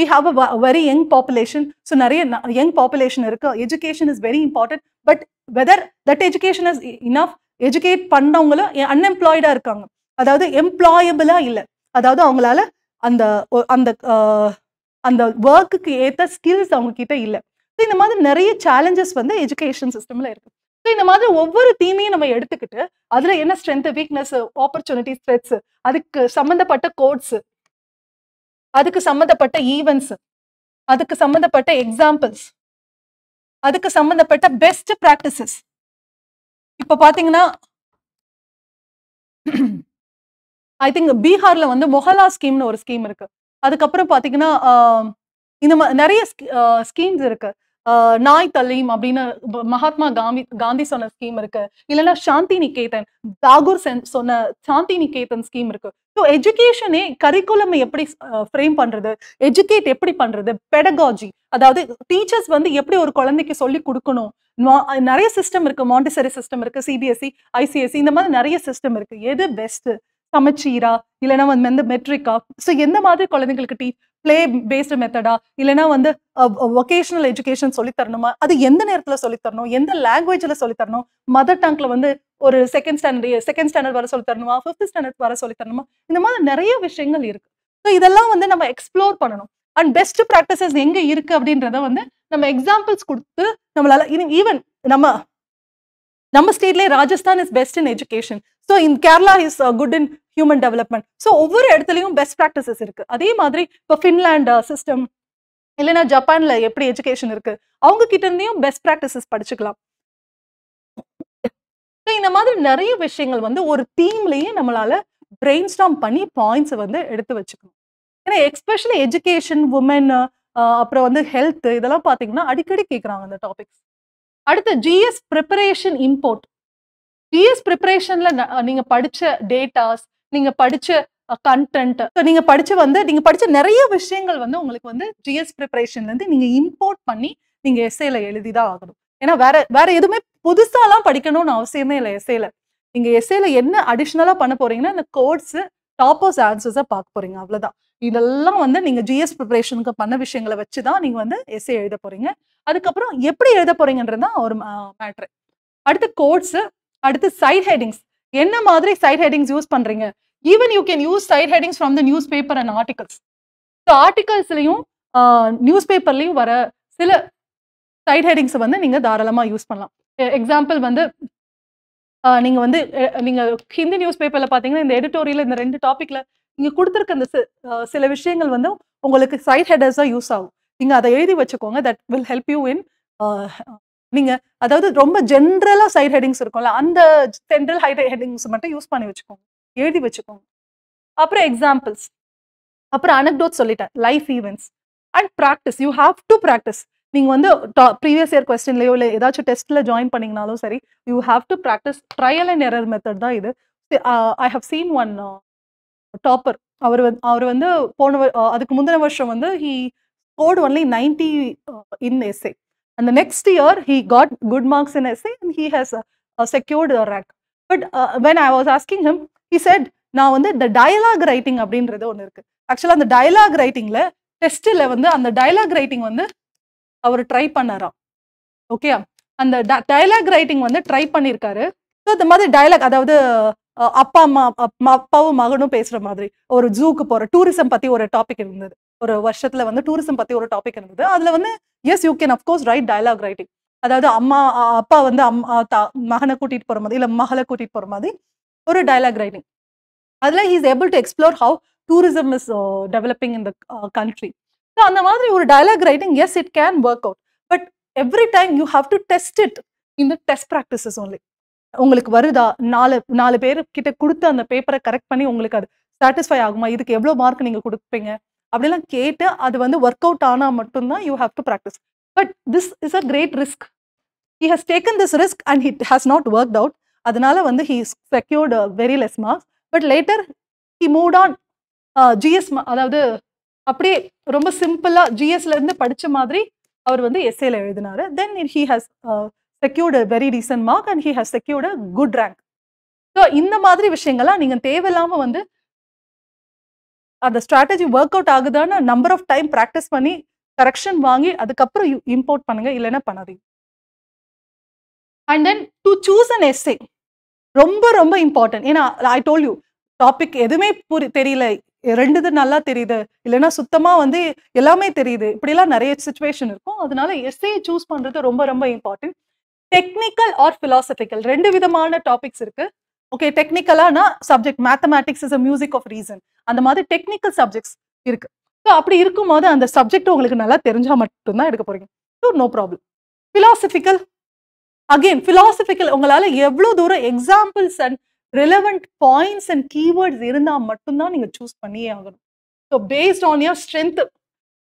we have a very young population so நிறைய young population இருக்கு education is very important but whether that education is enough educate பண்ணவங்களும் அன்எம்ப்ளாய்டா இருக்காங்க அதாவது எம்ப்ளாயபிளா இல்லை அதாவது அவங்களால அந்த அந்த அந்த ஒர்க்குக்கு ஏற்ற ஸ்கில்ஸ் அவங்க கிட்ட இல்லை இந்த மாதிரி நிறைய சேலஞ்சஸ் வந்து எஜுகேஷன் சிஸ்டம்ல இருக்கு ஸோ இந்த மாதிரி ஒவ்வொரு தீமையும் நம்ம எடுத்துக்கிட்டு அதுல என்ன ஸ்ட்ரென்த் வீக்னஸ் ஆப்பர்ச்சுனிட்டிஸ் ஸ்ட்ரெட்ஸ் அதுக்கு சம்மந்தப்பட்ட கோட்ஸ் அதுக்கு சம்மந்தப்பட்ட ஈவெண்ட்ஸ் அதுக்கு சம்மந்தப்பட்ட எக்ஸாம்பிள்ஸ் அதுக்கு சம்மந்தப்பட்ட பெஸ்ட் ப்ராக்டிசஸ் இப்ப பாத்தீங்கன்னா ஐ திங்க் பீகார்ல வந்து மொஹலா ஸ்கீம்னு ஒரு ஸ்கீம் இருக்கு அதுக்கப்புறம் பாத்தீங்கன்னா இந்த மாதிரி நிறைய ஸ்கீம்ஸ் இருக்கு நாய் தலீம் அப்படின்னு மகாத்மா காந்தி காந்தி சொன்ன ஸ்கீம் இருக்கு இல்லைன்னா சாந்தி நிகேதன் தாகூர் சென் சொன்ன சாந்தி நிகேதன் ஸ்கீம் இருக்கு ஸோ எஜுகேஷனே கரிக்குலம் எப்படி ஃப்ரேம் பண்றது எஜுகேட் எப்படி பண்றது பெடகாஜி அதாவது டீச்சர்ஸ் வந்து எப்படி ஒரு குழந்தைக்கு சொல்லி கொடுக்கணும் நிறைய சிஸ்டம் இருக்கு மாண்டிசரி சிஸ்டம் இருக்கு சிபிஎஸ்சி ஐசிஎஸ்சி e, e, இந்த மாதிரி நிறைய சிஸ்டம் இருக்கு எது பெஸ்ட்டு சமச்சீரா இல்லைனா வந்து இந்த மெட்ரிக்கா ஸோ எந்த மாதிரி குழந்தைங்களுக்கு டீ பிளே பேஸ்டு மெத்தடா இல்லைனா வந்து ஒகேஷனல் எஜுகேஷன் தரணுமா அது எந்த நேரத்தில் சொல்லித்தரணும் எந்த லாங்குவேஜில் சொல்லித்தரணும் மதர் டங்கில் வந்து ஒரு செகண்ட் ஸ்டாண்டர்ட் செகண்ட் ஸ்டாண்டர்ட் வர சொல்லித்தரணுமா ஃபிஃப்த் ஸ்டாண்டர்ட் வர சொல்லித்தரணுமா இந்த மாதிரி நிறைய விஷயங்கள் இருக்கு ஸோ இதெல்லாம் வந்து நம்ம எக்ஸ்ப்ளோர் பண்ணணும் அண்ட் பெஸ்ட் ப்ராக்டிசஸ் எங்க இருக்கு அப்படின்றத வந்து நம்ம எக்ஸாம்பிள்ஸ் கொடுத்து நம்மளால ஈவன் நம்ம நம்ம ஸ்டேட்லேயே Rajasthan is best in education so in Kerala is good in human development so ஒவ்வொரு இடத்துலையும் பெஸ்ட் ப்ராக்டிசஸ் இருக்கு அதே மாதிரி இப்போ ஃபின்லாண்ட் சிஸ்டம் இல்லைன்னா ஜப்பான்ல எப்படி எஜுகேஷன் இருக்கு அவங்க கிட்ட இருந்தையும் பெஸ்ட் ப்ராக்டிசஸ் படிச்சுக்கலாம் இந்த மாதிரி நிறைய விஷயங்கள் வந்து ஒரு தீம்லயே நம்மளால பிரெயின் ஸ்டாம் பண்ணி பாயிண்ட்ஸ் வந்து எடுத்து வச்சுக்கணும் ஏன்னா எக்ஸ்பெஷலி எஜுகேஷன் உமன் அப்புறம் வந்து ஹெல்த் இதெல்லாம் பார்த்தீங்கன்னா அடிக்கடி கேட்குறாங்க அந்த டாபிக்ஸ் அடுத்து ஜிஎஸ் ப்ரிப்பரேஷன் இம்போர்ட் ஜிஎஸ் ப்ரிப்பரேஷன்ல நீங்க படிச்ச டேட்டாஸ் படித்த படிச்ச கண்டென்ட் நீங்கள் படிச்சு வந்து நீங்கள் படித்த நிறைய விஷயங்கள் வந்து உங்களுக்கு வந்து ஜிஎஸ் ப்ரிப்பரேஷன்லேருந்து நீங்கள் இம்போர்ட் பண்ணி நீங்கள் எஸ்ஏல எழுதிதான் ஆகணும் ஏன்னா வேற வேற எதுவுமே புதுசாலாம் படிக்கணும்னு அவசியமே இல்லை எஸ்ஏல நீங்கள் எஸ்ஏல என்ன அடிஷ்னலாக பண்ண போறீங்கன்னா இந்த கோட்ஸு டாப்பர்ஸ் ஆன்சர்ஸை பார்க்க போறீங்க அவ்வளோதான் இதெல்லாம் வந்து நீங்க ஜிஎஸ் ப்ரிப்பரேஷனுக்கு பண்ண விஷயங்களை வச்சு தான் நீங்க வந்து எஸ்ஏ எழுத போறீங்க அதுக்கப்புறம் எப்படி எழுத போறீங்கன்றது ஒரு மேட்ரு அடுத்து கோட்ஸ் அடுத்து சைட் ஹெட்டிங்ஸ் என்ன மாதிரி சைட் ஹெட்டிங்ஸ் யூஸ் பண்றீங்க even you can use side headings from the newspaper and articles so ஆர்டிகல்ஸ்லையும் நியூஸ் பேப்பர்லையும் வர சில சைட் ஹெடிங்ஸை வந்து நீங்கள் தாராளமாக யூஸ் பண்ணலாம் எக்ஸாம்பிள் வந்து நீங்கள் வந்து நீங்கள் ஹிந்தி நியூஸ் பேப்பரில் பார்த்தீங்கன்னா இந்த எடிட்டோரியல் இந்த ரெண்டு டாப்பிக்கில் நீங்க கொடுத்துருக்க அந்த சில விஷயங்கள் வந்து உங்களுக்கு சைட் ஹெடர்ஸாக யூஸ் ஆகும் நீங்க அதை எழுதி வச்சுக்கோங்க that will help you in நீங்க அதாவது ரொம்ப ஜென்ரலா சைட் ஹெடிங்ஸ் இருக்கும்ல அந்த ஜென்ரல் ஹைட் ஹெடிங்ஸ் மட்டும் யூஸ் பண்ணி வச்சுக்கோங்க எழுதி வச்சுக்கோங்க அப்புறம் எக்ஸாம்பிள்ஸ் அப்புறம் அனக்டோட் சொல்லிட்டேன் life events and practice you have to practice நீங்கள் வந்து ப்ரீவியஸ் இயர் கொஸ்டின்லையோ இல்லை ஏதாச்சும் டெஸ்ட்டில் ஜாயின் பண்ணிங்கனாலும் சரி you have to practice trial and error method தான் இது I have seen one topper அவர் வந்து அவர் வந்து போன அதுக்கு முந்தின வருஷம் வந்து he scored only ninety in essay அந்த next year he got good marks in essay and he has secured rank but when I was asking him he said நான் வந்து இந்த டயலாக் ரைட்டிங் அப்படின்றது ஒன்று இருக்கு ஆக்சுவலாக அந்த டயலாக் ரைட்டிங்கில் டெஸ்ட்டில் வந்து அந்த டயலாக் ரைட்டிங் வந்து அவர் ட்ரை பண்ணாராம் ஓகே அந்த டயலாக் ரைட்டிங் வந்து ட்ரை பண்ணியிருக்காரு ஸோ இந்த மாதிரி டயலாக் அதாவது அப்பா அம்மா அப்பாவும் மகனும் பேசுற மாதிரி ஒரு ஜூக்கு போற டூரிசம் பத்தி ஒரு டாபிக் இருந்தது ஒரு வருஷத்துல வந்து டூரிசம் பத்தி ஒரு டாபிக் இருந்தது அதுல வந்து S you can of course write dialogue writing அதாவது அம்மா அப்பா வந்து அம்மா மகனை கூட்டிட்டு போற மாதிரி இல்ல மகளை கூட்டிட்டு போற மாதிரி ஒரு டயலாக் ரைட்டிங் அதுல he's able to explore how tourism is developing in the country so அந்த மாதிரி ஒரு dialogue writing as it can work out but every time you have to test it in the test practices only உங்களுக்கு வருதா நாலு நாலு பேர் கிட்ட கொடுத்து அந்த பேப்பரை கரெக்ட் பண்ணி உங்களுக்கு அது சாட்டிஸ்ஃபை ஆகுமா இதுக்கு எவ்வளோ மார்க் நீங்கள் கொடுப்பீங்க அப்படிலாம் கேட்டு அது வந்து ஒர்க் அவுட் ஆனால் மட்டும்தான் you have to practice but this is a great risk he has taken this risk and it has not work out அதனால வந்து he secured very less marks but later he moved on GS அதாவது அப்படியே ரொம்ப சிம்பிளாக ஜிஎஸ்லேருந்து படித்த மாதிரி அவர் வந்து எஸ்ஏல எழுதினாரு then he has secured very recent mark and he has secured good rank so இந்த மாதிரி விஷயங்கள்லாம் நீங்கள் தேவையில்லாமல் வந்து அந்த ஸ்ட்ராட்டஜி ஒர்க் அவுட் ஆகுதான்னு நம்பர் ஆஃப் டைம் ப்ராக்டிஸ் பண்ணி கரெக்ஷன் வாங்கி அதுக்கப்புறம் இம்போர்ட் பண்ணுங்க இல்லைன்னா பண்ணாதீங்க and then to choose an essay ரொம்ப ரொம்ப இம்பார்ட்டன்ட் ஏன்னா ஐ டோல் யூ டாபிக் எதுவுமே புரி தெரியல ரெண்டுது நல்லா தெரியுது இல்லைன்னா சுத்தமாக வந்து எல்லாமே தெரியுது இப்படிலாம் நிறைய சுச்சுவேஷன் இருக்கும் அதனால எஸ்ஏ சூஸ் பண்ணுறது ரொம்ப ரொம்ப இம்பார்ட்டன்ட் டெக்னிக்கல் ஆர் பிலாசபிக்கல் ரெண்டு விதமான டாபிக்ஸ் இருக்கு ஓகே டெக்னிக்கலானா subject mathematics is a music of reason அந்த மாதிரி டெக்னிக்கல் சப்ஜெக்ட்ஸ் இருக்கு ஸோ அப்படி இருக்கும்போது அந்த சப்ஜெக்ட் உங்களுக்கு நல்லா தெரிஞ்சா மட்டும்தான் எடுக்க போறீங்க so no problem philosophical again philosophical உங்களால் எவ்வளோ தூரம் examples and relevant points and keywords இருந்தால் மட்டும்தான் நீங்கள் சூஸ் பண்ணியே ஆகணும் so based on your strength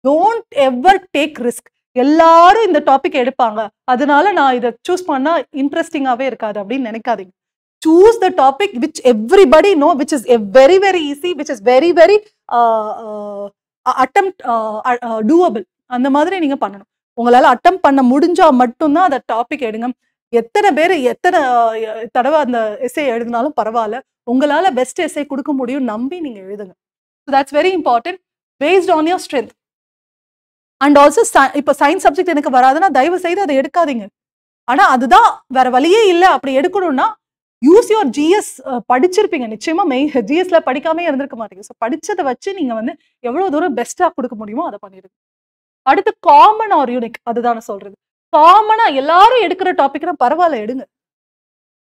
don't ever take risk எல்லாரும் இந்த டாபிக் எடுப்பாங்க அதனால நான் இதை சூஸ் பண்ணா இன்ட்ரெஸ்டிங்காவே இருக்காது அப்படின்னு நினைக்காதீங்க choose the topic which everybody know which is very very easy which is very very attempt doable அந்த மாதிரி நீங்க பண்ணணும் உங்களால அட்டம் பண்ண முடிஞ்சா மட்டும்தான் அந்த டாபிக் எடுங்க எத்தனை பேர் எத்தனை தடவை அந்த எஸ்ஏ எழுதினாலும் பரவாயில்ல உங்களால பெஸ்ட் எஸ்ஏ கொடுக்க முடியும் நம்பி நீங்க எழுதுங்க that's very important based on your strength and also இப்போ சயின்ஸ் சப்ஜெக்ட் எனக்கு வராதுன்னா தயவு செய்து அதை எடுக்காதீங்க ஆனால் அதுதான் வேற வழியே இல்லை அப்படி எடுக்கணும்னா யூஸ் யுவர் ஜிஎஸ் படிச்சிருப்பீங்க நிச்சயமா மெய் ஜிஎஸ்ல படிக்காம இருந்திருக்க மாட்டீங்க ஸோ படிச்சதை வச்சு நீங்க வந்து எவ்வளவு தூரம் பெஸ்டா கொடுக்க முடியுமோ அதை பண்ணிடுங்க அடுத்து காமன் ஆர் யூனிக் அதுதான் சொல்றது காமனா எல்லாரும் எடுக்கிற டாபிக்னா பரவாயில்ல எடுங்க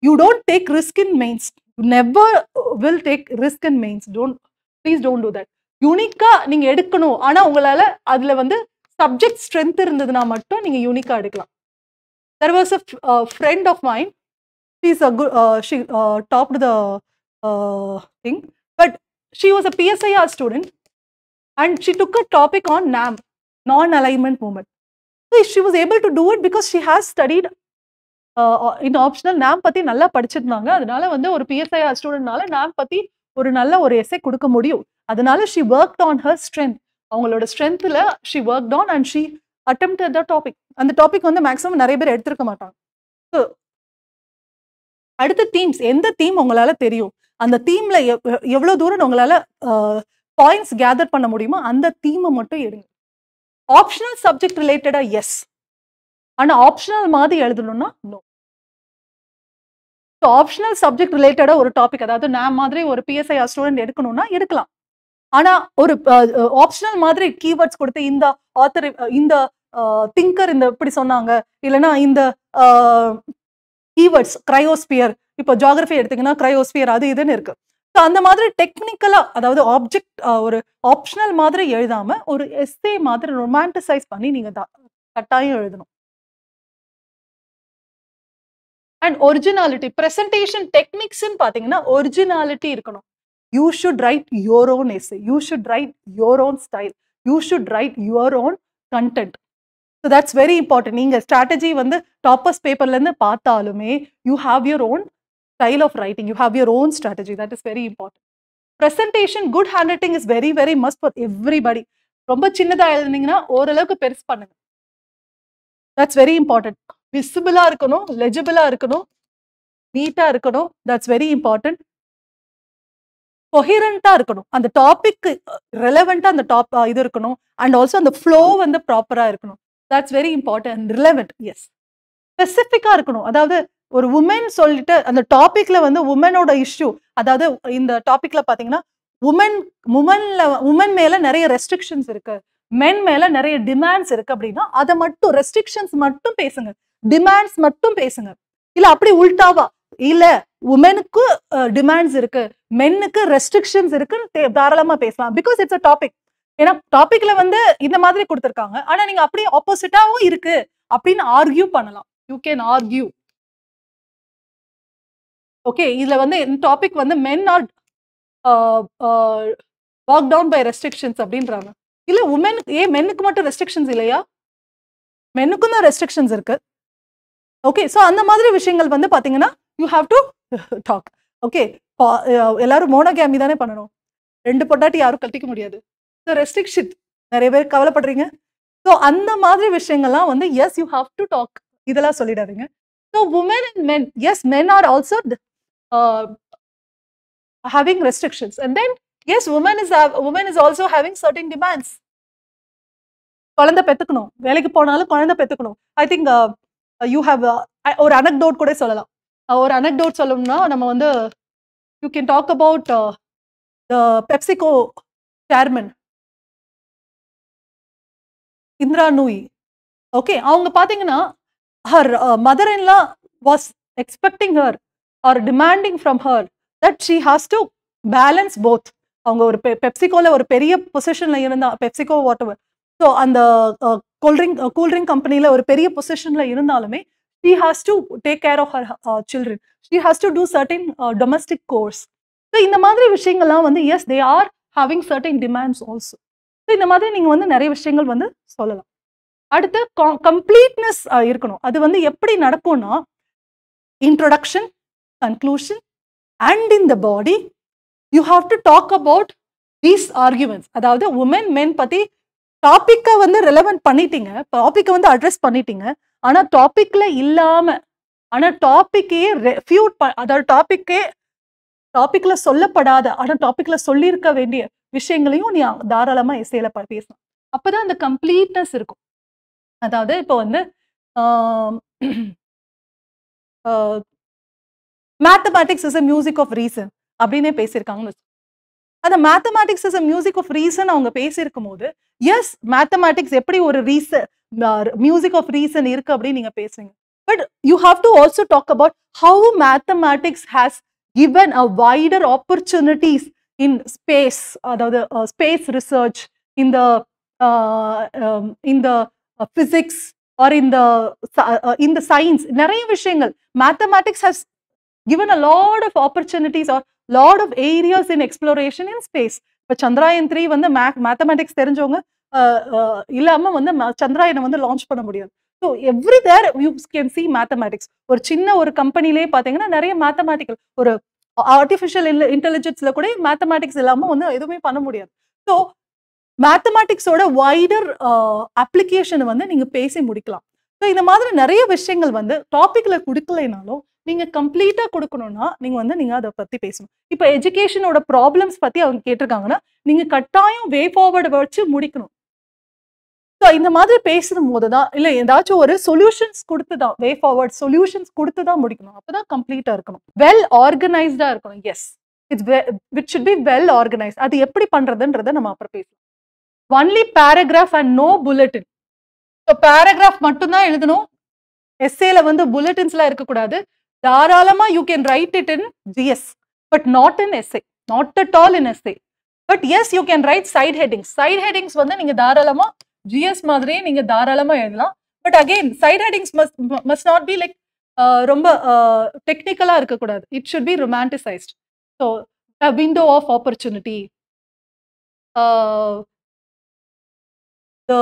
you don't take risk in mains never will take risk in mains don't please don't do that யூனிக்கா நீங்க எடுக்கணும் ஆனா உங்களால அதுல வந்து சப்ஜெக்ட் ஸ்ட்ரென்த் இருந்ததுன்னா மட்டும் நீங்கள் யூனிக்காக எடுக்கலாம் there was a friend of mine she's a good she top the thing but she was a PSIR student and she took a topic on NAM non alignment movement so she was able to do it because she has studied in optional name பற்றி நல்லா படிச்சிருந்தாங்க அதனால வந்து ஒரு பிஎஸ்ஐஆர் ஸ்டூடெண்ட்னால name பற்றி ஒரு நல்ல ஒரு SI கொடுக்க முடியும் அதனால she work on her strength அவங்களோட ஸ்ட்ரென்த்தில் she work on and she attempt the topic அந்த டாபிக் வந்து மேக்ஸிமம் நிறைய பேர் எடுத்திருக்க மாட்டாங்க ஸோ அடுத்த தீம்ஸ் எந்த தீம் உங்களால் தெரியும் அந்த தீமில் எவ்வளோ தூரம் உங்களால் பாயிண்ட்ஸ் கேதர் பண்ண முடியுமோ அந்த தீமை மட்டும் எடுங்க ஆப்ஷனல் சப்ஜெக்ட் ரிலேட்டடாக எஸ் ஆனால் ஆப்ஷனல் மாதிரி எழுதணும்னா நோ ஸோ ஆப்ஷனல் சப்ஜெக்ட் ரிலேட்டடாக ஒரு டாபிக் அதாவது நான் மாதிரி ஒரு பிஎஸ்ஐஆர் ஸ்டூடெண்ட் எடுக்கணும்னா எடுக்கலாம் ஆனா ஒரு ஆப்ஷனல் மாதிரி கீவேர்ட்ஸ் கொடுத்து இந்த ஆத்தர் இந்த திங்கர் இந்த இப்படி சொன்னாங்க இல்லைன்னா இந்த கீவேர்ட்ஸ் கிரையோஸ்பியர் இப்போ ஜாகிரபி எடுத்தீங்கன்னா கிரையோஸ்பியர் அது இதுன்னு இருக்கு ஸோ அந்த மாதிரி டெக்னிக்கலா அதாவது ஆப்ஜெக்ட் ஒரு ஆப்ஷனல் மாதிரி எழுதாம ஒரு எஸ்ஏ மாதிரி ரொமான்டிசைஸ் பண்ணி நீங்க கட்டாயம் எழுதணும் அண்ட் ஒரிஜினாலிட்டி ப்ரெசன்டேஷன் டெக்னிக்ஸ்ன்னு பார்த்தீங்கன்னா ஒரிஜினாலிட்டி இருக்கணும் you should write your own yes you should write your own style you should write your own content so that's very important நீங்கள் ஸ்ட்ராட்டஜி வந்து டாப்பர்ஸ் பேப்பர்லேருந்து பார்த்தாலுமே you have your own style of writing you have your own strategy that is very important presentation good hand writing is very very must for everybody ரொம்ப சின்னதாக எழுதுனீங்கன்னா ஓரளவுக்கு பெருசு பண்ணுங்க that's very important விசிபிளாக இருக்கணும் லெஜிபிளாக இருக்கணும் நீட்டாக இருக்கணும் தட்ஸ் வெரி இம்பார்ட்டன்ட் கொஹிரண்டா இருக்கணும் அந்த டாபிக் ரெலவெண்டா அந்த டாப் இது இருக்கணும் அண்ட் ஆல்சோ அந்த ஃப்ளோ வந்து ப்ராப்பரா இருக்கணும் that's very important relevant yes ஸ்பெசிஃபிக்கா இருக்கணும் அதாவது ஒரு உமன் சொல்லிட்டு அந்த டாபிக்ல வந்து உமனோட இஷ்யூ அதாவது இந்த டாபிக்ல பாத்தீங்கன்னா உமன் உமன்ல உமன் மேல நிறைய ரெஸ்ட்ரிக்ஷன்ஸ் இருக்கு மென் மேல நிறைய டிமாண்ட்ஸ் இருக்கு அப்படின்னா அதை மட்டும் ரெஸ்ட்ரிக்ஷன்ஸ் மட்டும் பேசுங்க டிமாண்ட்ஸ் மட்டும் பேசுங்க இல்ல அப்படி உல்டாவா இல்ல உமனுக்கு டிமாண்ட்ஸ் இருக்கு மென்னுக்கு ரெஸ்ட்ரிக்ஷன்ஸ் இருக்குன்னு தாராளமா பேசலாம் பிகாஸ் இட்ஸ் அ டாபிக் ஏன்னா டாபிக்ல வந்து இந்த மாதிரி கொடுத்துருக்காங்க ஆனா நீங்க அப்படியே ஆப்போசிட்டாவும் இருக்கு அப்படின்னு ஆர்கியூ பண்ணலாம் யூ கேன் ஆர்கியூ ஓகே இதுல வந்து இந்த டாபிக் வந்து men are walk down by restrictions அப்படின்றாங்க இல்ல உமனுக்கு ஏன் மென்னுக்கு மட்டும் ரெஸ்ட்ரிக்ஷன்ஸ் இல்லையா மென்னுக்கும் தான் ரெஸ்ட்ரிக்ஷன்ஸ் இருக்கு ஓகே ஸோ அந்த மாதிரி விஷயங்கள் வந்து பார்த்தீங்கன்னா you have to talk okay எல்லாரும் மோனோகேமி தானே பண்ணணும் ரெண்டு பொட்டாட்டி யாரும் கட்டிக்க முடியாது ஸோ ரெஸ்ட்ரிக்ஷன் நிறைய பேர் கவலைப்படுறீங்க ஸோ அந்த மாதிரி விஷயங்கள்லாம் வந்து S you have to talk இதெல்லாம் சொல்லிடாதீங்க so women and men yes men are also having restrictions and then yes women is women is also having certain demands குழந்தை பெற்றுக்கணும் வேலைக்கு போனாலும் குழந்தை பெற்றுக்கணும் ஐ திங்க் யூ ஹாவ் ஒரு அனக்டோட் கூட சொல்லலாம் ஒரு அனக்டோட் சொல்லணும்னா நம்ம வந்து you can talk about the PepsiCo chairman Indra Nooyi okay அவங்க பார்த்தீங்கன்னா her mother in law was expecting her are demanding from her that she has to balance both அவங்க ஒரு பெ பெப்சிகோவில் ஒரு பெரிய பொசிஷனில் இருந்தா பெப்சிகோ வாட்டர் ஸோ அந்த கூல்ட்ரிங்க் கூல்ட்ரிங்க் கம்பெனியில் ஒரு பெரிய பொசிஷனில் இருந்தாலுமே she has to take care of her uh, children she has to do certain uh, domestic course so இந்த மாதிரி விஷயங்கள்லாம் வந்து yes they are having certain demands also so இந்த மாதிரி நீங்கள் வந்து நிறைய விஷயங்கள் வந்து சொல்லலாம் அடுத்து கம்ப்ளீட்னஸ் இருக்கணும் அது வந்து எப்படி நடக்கும்னா introduction conclusion and in the body you have to talk about these arguments அதாவது உமன் மென் பற்றி டாப்பிக்கை வந்து ரெலவெண்ட் பண்ணிட்டீங்க டாப்பிக்கை வந்து அட்ரஸ் பண்ணிட்டீங்க ஆனா டாபிக்ல இல்லாம ஆனா டாப்பிக்கே ரெஃப்யூட் ப அதாவது டாபிக்கே டாபிக்ல சொல்லப்படாத ஆனா டாபிக்ல சொல்லியிருக்க வேண்டிய விஷயங்களையும் நீ தாராளமா இசையில பேசலாம் அப்பதான் அந்த கம்ப்ளீட்னஸ் இருக்கும் அதாவது இப்போ வந்து mathematics is a music of reason அப்படின்னே பேசியிருக்காங்கன்னு அந்த mathematics is a music of reason அவங்க பேசியிருக்கும் போது எஸ் மேத்தமேட்டிக்ஸ் எப்படி ஒரு ரீசன் மியூசிக் ஆஃப் ரீசன் இருக்கு அப்படின்னு நீங்க பேசுறீங்க but you have to also talk about how mathematics has given a wider opportunities in space அதாவது ஸ்பேஸ் ரிசர்ச் இந்த இந்த ஃபிசிக்ஸ் ஆர் இந்த இந்த சயின்ஸ் நிறைய விஷயங்கள் mathematics has given a lot of opportunities or lot of areas in exploration in space. இப்போ Chandrayaan three வந்து மேக் மேத்தமெட்டிக்ஸ் தெரிஞ்சவங்க இல்லாம வந்து சந்திராயனை வந்து லான்ச் பண்ண முடியாது ஸோ எவ்ரி தேர் யூ கேன் சி மேத்தமேட்டிக்ஸ் ஒரு சின்ன ஒரு கம்பெனிலே பார்த்தீங்கன்னா நிறைய மேத்தமேட்டிக்கல் ஒரு ஆர்டிஃபிஷியல் இன்டெலிஜென்ஸ்ல கூட மேத்தமேட்டிக்ஸ் இல்லாமல் வந்து எதுவுமே பண்ண முடியாது ஸோ மேத்தமேட்டிக்ஸோட வைடர் அப்ளிகேஷனை வந்து நீங்கள் பேசி முடிக்கலாம் ஸோ இந்த மாதிரி நிறைய விஷயங்கள் வந்து டாப்பிக்கில் கொடுக்கலைனாலும் நீங்கள் கம்ப்ளீட்டாக கொடுக்கணும்னா நீங்கள் வந்து நீங்கள் அதை பற்றி பேசணும் இப்போ எஜுகேஷனோட ப்ராப்ளம்ஸ் பற்றி அவங்க கேட்டிருக்காங்கன்னா நீங்கள் கட்டாயம் வே ஃபார்வர்டு வச்சு முடிக்கணும் ஸோ இந்த மாதிரி பேசும் போது தான் இல்லை ஏதாச்சும் ஒரு சொல்யூஷன்ஸ் கொடுத்து தான் வே ஃபார்வர்ட் சொல்யூஷன்ஸ் கொடுத்து தான் முடிக்கணும் அப்போ தான் கம்ப்ளீட்டாக இருக்கணும் வெல் ஆர்கனைஸ்டாக இருக்கணும் yes it's it should be well organise அது எப்படி பண்ணுறதுன்றதை நம்ம அப்புறம் பேசணும் only paragraph and no bulletin so paragraph மட்டும்தான் எழுதணும் எஸ்ஏல வந்து புல்லட்டின்ஸ்லாம் இருக்கக்கூடாது தாராளமாக you can write it in GS but not in essay not at all in essay but yes you can write side headings side headings வந்து நீங்கள் தாராளமாக ஜிஎஸ் மாதிரியே நீங்க தாராளமா எழுதலாம் but again side headings must must not be like ரொம்ப டெக்னிக்கலா uh, இருக்கக்கூடாது it should be romanticised so window of opportunity so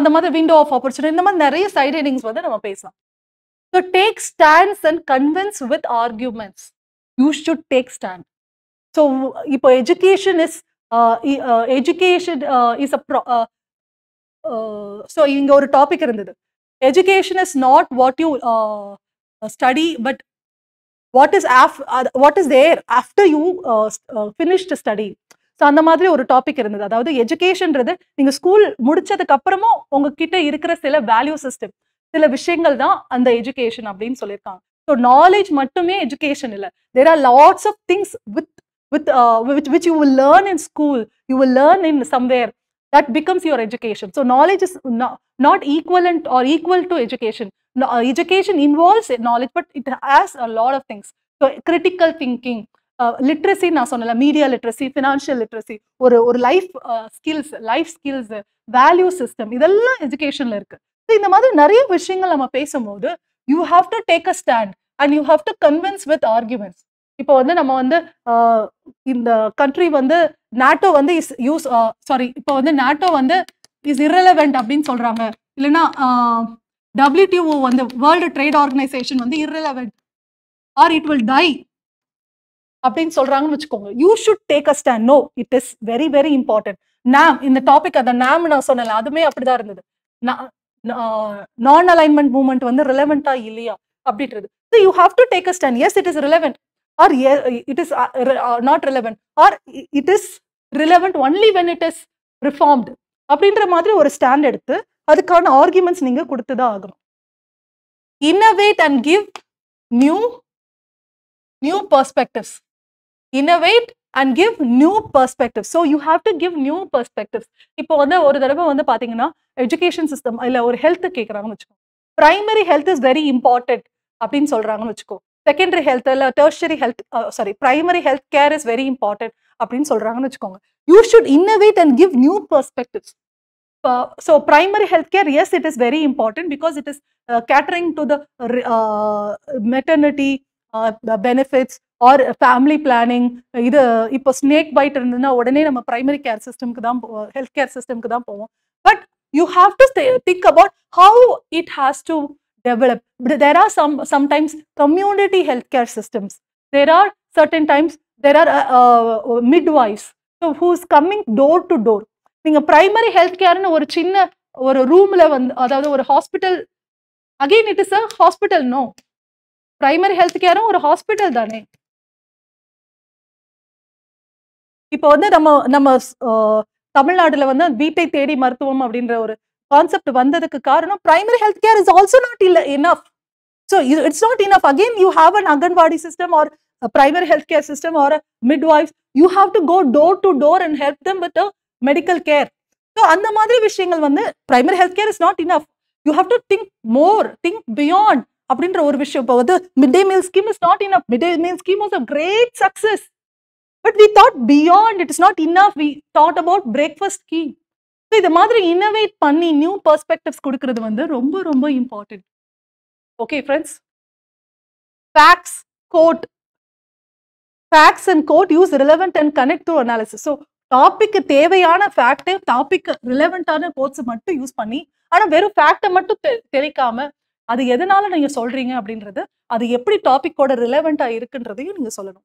அந்த மாதிரி விண்டோ ஆஃப் ஆப்பர்ச்சுனிட்டி இந்த மாதிரி நிறைய சைட் ஹெட்டிங்ஸ் வந்து நம்ம பேசலாம் so take stands and convince with arguments you should take stand so இப்போ education is education is a so இங்கே ஒரு டாபிக் இருந்தது education is not what you study but what is of what is there after you finished study so அந்த மாதிரி ஒரு topic இருந்தது அதாவது எஜுகேஷன்றது நீங்கள் ஸ்கூல் முடிச்சதுக்கு அப்புறமும் உங்ககிட்ட இருக்கிற சில வேல்யூ சிஸ்டம் சில விஷயங்கள் தான் அந்த எஜுகேஷன் அப்படின்னு சொல்லியிருக்காங்க ஸோ நாலேஜ் மட்டுமே எஜுகேஷன் இல்லை there are lots of things with with uh, which, which you will learn in school, you will learn in somewhere. That becomes your education. So knowledge is not, not equivalent or equal to education. No, education involves knowledge, but it has a lot of things. So critical thinking, uh, literacy, media literacy, financial literacy, or, or life uh, skills, life skills, value system, இதெல்லாம் எஜுகேஷன்ல இருக்கு இந்த மாதிரி நிறைய விஷயங்கள் நம்ம பேசும்போது you have to take a stand and you have to convince with arguments இப்போ வந்து நம்ம வந்து இந்த கண்ட்ரி வந்து நாட்டோ வந்து இஸ் யூஸ் சாரி இப்போ வந்து நாட்டோ வந்து இஸ் இரலவெண்ட் அப்படின்னு சொல்றாங்க இல்லைன்னா டபிள்யூடிஓ வந்து வேர்ல்டு ட்ரேட் ஆர்கனைசேஷன் வந்து irrelevant or it will die அப்படின்னு சொல்றாங்கன்னு வச்சுக்கோங்க you should take a stand no it is very very important நாம் இந்த டாபிக் அந்த நாம் நான் சொன்னேன் அதுமே அப்படிதான் இருந்தது நான் அலைன்மெண்ட் மூவ்மெண்ட் வந்து ரிலவெண்டா இல்லையா அப்படின்றது you have to take a stand yes it is relevant or it is not relevant or it is relevant only when it is reformed அப்படின்ற மாதிரி ஒரு ஸ்டாண்ட் எடுத்து அதுக்கான ஆர்குமெண்ட்ஸ் நீங்கள் கொடுத்து தான் ஆகணும் innovate and give new new perspectives innovate and give new perspective so you have to give new perspectives இப்போ வந்து ஒரு தடவை வந்து பார்த்தீங்கன்னா எஜுகேஷன் சிஸ்டம் இல்லை ஒரு ஹெல்த் கேட்குறாங்கன்னு வச்சுக்கோ primary health is very important அப்படின்னு சொல்கிறாங்கன்னு வச்சுக்கோ செகண்டரி ஹெல்த் இல்லை tertiary health sorry primary health care is very important அப்படின்னு சொல்கிறாங்கன்னு வச்சுக்கோங்க you should innovate and give new perspectives so primary health care yes it is very important because it is catering to the maternity benefits or family planning இது இப்போ snake byte இருந்ததுன்னா உடனே நம்ம primary care சிஸ்டம்க்கு தான் health care சிஸ்டம்க்கு தான் போவோம் but you have to think about how it has to develop. But there are some sometimes community healthcare systems. There are certain times there are uh, uh, midwives so who is coming door to door. நீங்க primary healthcare கேர்னு ஒரு சின்ன ஒரு ரூம்ல வந்து அதாவது ஒரு hospital again it is a hospital no primary health கேரும் ஒரு ஹாஸ்பிட்டல் தானே இப்போ வந்து நம்ம நம்ம தமிழ்நாடுல வந்து வீட்டை தேடி மருத்துவம் அப்படின்ற ஒரு concept vandadukku kaaranam primary health care is also not enough so it's not enough again you have an aganwadi system or a primary health care system or a midwife you have to go door to door and help them with the medical care so andha maadhiri vishayangal vandu primary health care is not enough you have to think more think beyond அப்படின்ற ஒரு விஷயம் இப்போ வந்து mid day meal scheme is not in mid day meal scheme was a great success but we thought beyond it is not in we இது மாதிரி innovate பண்ணி new perspectives கொடுக்கறது வந்து ரொம்ப ரொம்ப important okay friends facts quote facts and quote use relevant and connect to analysis so டாபிக்கு தேவையான ஃபேக்டை டாபிக் ரிலவெண்டான கோட்ஸ் மட்டும் யூஸ் பண்ணி ஆனால் வெறும் ஃபேக்டை மட்டும் தெரிக்காம அது எதனால நீங்க சொல்றீங்க அப்படின்றது அது எப்படி டாபிக்கோட ரிலவெண்டா இருக்குன்றதையும் நீங்க சொல்லணும்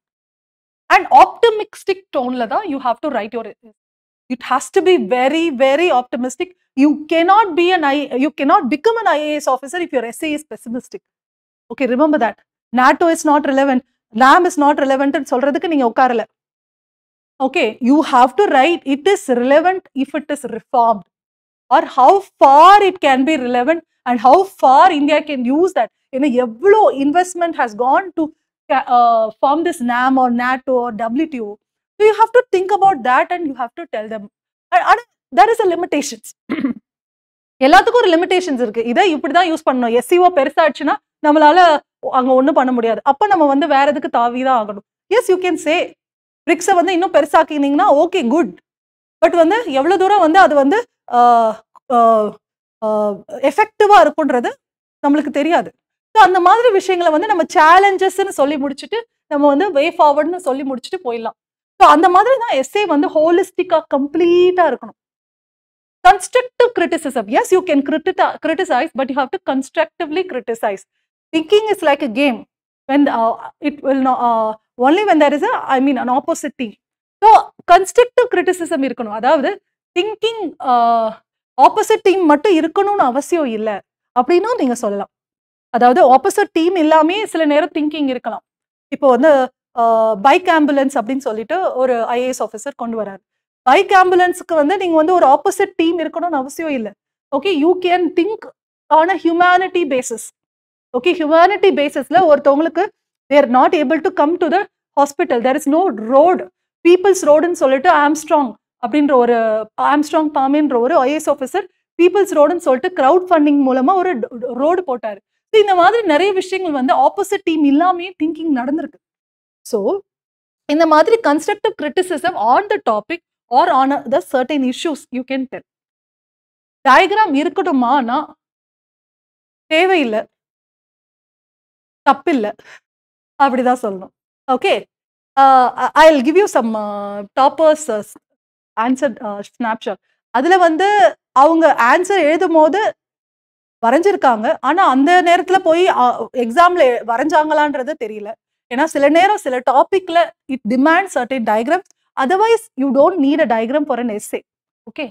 அண்ட் ஆப்டமிஸ்டிக் டோன்ல தான் you have to write your It has to be very, very optimistic. You cannot be an I, you cannot become an IAS officer if your essay is pessimistic. Okay, remember that. NATO is not relevant. NAM is not relevant. And சொல்றதுக்கு நீங்க உட்காரல. Okay, you have to write it is relevant if it is reformed or how far it can be relevant and how far India can use that. You know, Yablo investment has gone to uh, form this NAM or NATO or WTO. So you have to think about that and you have to tell them. And there is a limitations. [clears throat] எல்லாத்துக்கும் ஒரு limitations இருக்கு இதை இப்படிதான் use பண்ணணும் SEO e பெருசாச்சுன்னா நம்மளால அங்க ஒண்ணும் பண்ண முடியாது அப்ப நம்ம வந்து வேற எதுக்கு தாவிதான் ஆகணும் எஸ் யூ கேன் சே பிரிக்ஸை வந்து இன்னும் பெருசாக்கினீங்கன்னா ஓகே குட் பட் வந்து எவ்வளோ தூரம் வந்து அது வந்து எஃபெக்டிவாக இருக்குன்றது நம்மளுக்கு தெரியாது ஸோ அந்த மாதிரி விஷயங்களை வந்து நம்ம சேலஞ்சஸ்ன்னு சொல்லி முடிச்சுட்டு நம்ம வந்து வே ஃபார்வர்டுன்னு சொல்லி முடிச்சுட்டு போயிடலாம் ஸோ அந்த மாதிரி தான் எஸ்ஏ வந்து ஹோலிஸ்டிக்காக கம்ப்ளீட்டாக இருக்கணும் constructive criticism yes you can கிரிட்டிட்டா criticise but you have to constructively criticise thinking is like a game when it will only when there is I mean an opposite i so an criticism இருக்கணும் அதாவது thinking opposite team மட்டும் இருக்கணும்னு அவசியம் இல்லை அப்படின்னும் நீங்க சொல்லலாம் அதாவது ஆப்போசிட் டீம் இல்லாமே சில நேரம் திங்கிங் இருக்கலாம் இப்போ வந்து பைக் ஆம்புலன்ஸ் அப்படின்னு சொல்லிட்டு ஒரு ஐஏஎஸ் ஆஃபீஸர் கொண்டு வராரு பைக் ஆம்புலன்ஸுக்கு வந்து நீங்கள் வந்து ஒரு ஆப்போசிட் டீம் இருக்கணும்னு அவசியம் இல்லை okay you can think on a humanity basis okay humanity பேசிஸில் ஒருத்தவங்களுக்கு they're not able to come to the hospital there is no road peoples ரோடுன்னு சொல்லிட்டு ஆம்ஸ்ட்ராங் அப்படின்ற ஒரு ஆம்ஸ்ட்ராங் பாமின்ற ஒரு ஐஏஎஸ் ஆஃபீஸர் பீப்புள்ஸ் ரோடுன்னு சொல்லிட்டு க்ரௌட் ஃபண்டிங் மூலமாக ஒரு ரோடு போட்டார் இந்த மாதிரி நிறைய விஷயங்கள் வந்து ஆப்போசிட் டீம் இல்லாமே திங்கிங் நடந்திருக்கு ஸோ இந்த மாதிரி constructive criticism on the topic or on the certain issues you can tell diagram இருக்கட்டுமானா தேவையில்லை தப்பில்லை அப்படிதான் சொல்லணும் okay I give you some toppers answer snapshot அதில் வந்து அவங்க ஆன்சர் எழுதும் போது வரைஞ்சிருக்காங்க ஆனால் அந்த நேரத்தில் போய் எக்ஸாமில் uh, வரைஞ்சாங்களான்றது தெரியல ஏன்னா சில நேரம் சில டாபிக்ல it demand certain diagram otherwise you don't need a diagram for an essay okay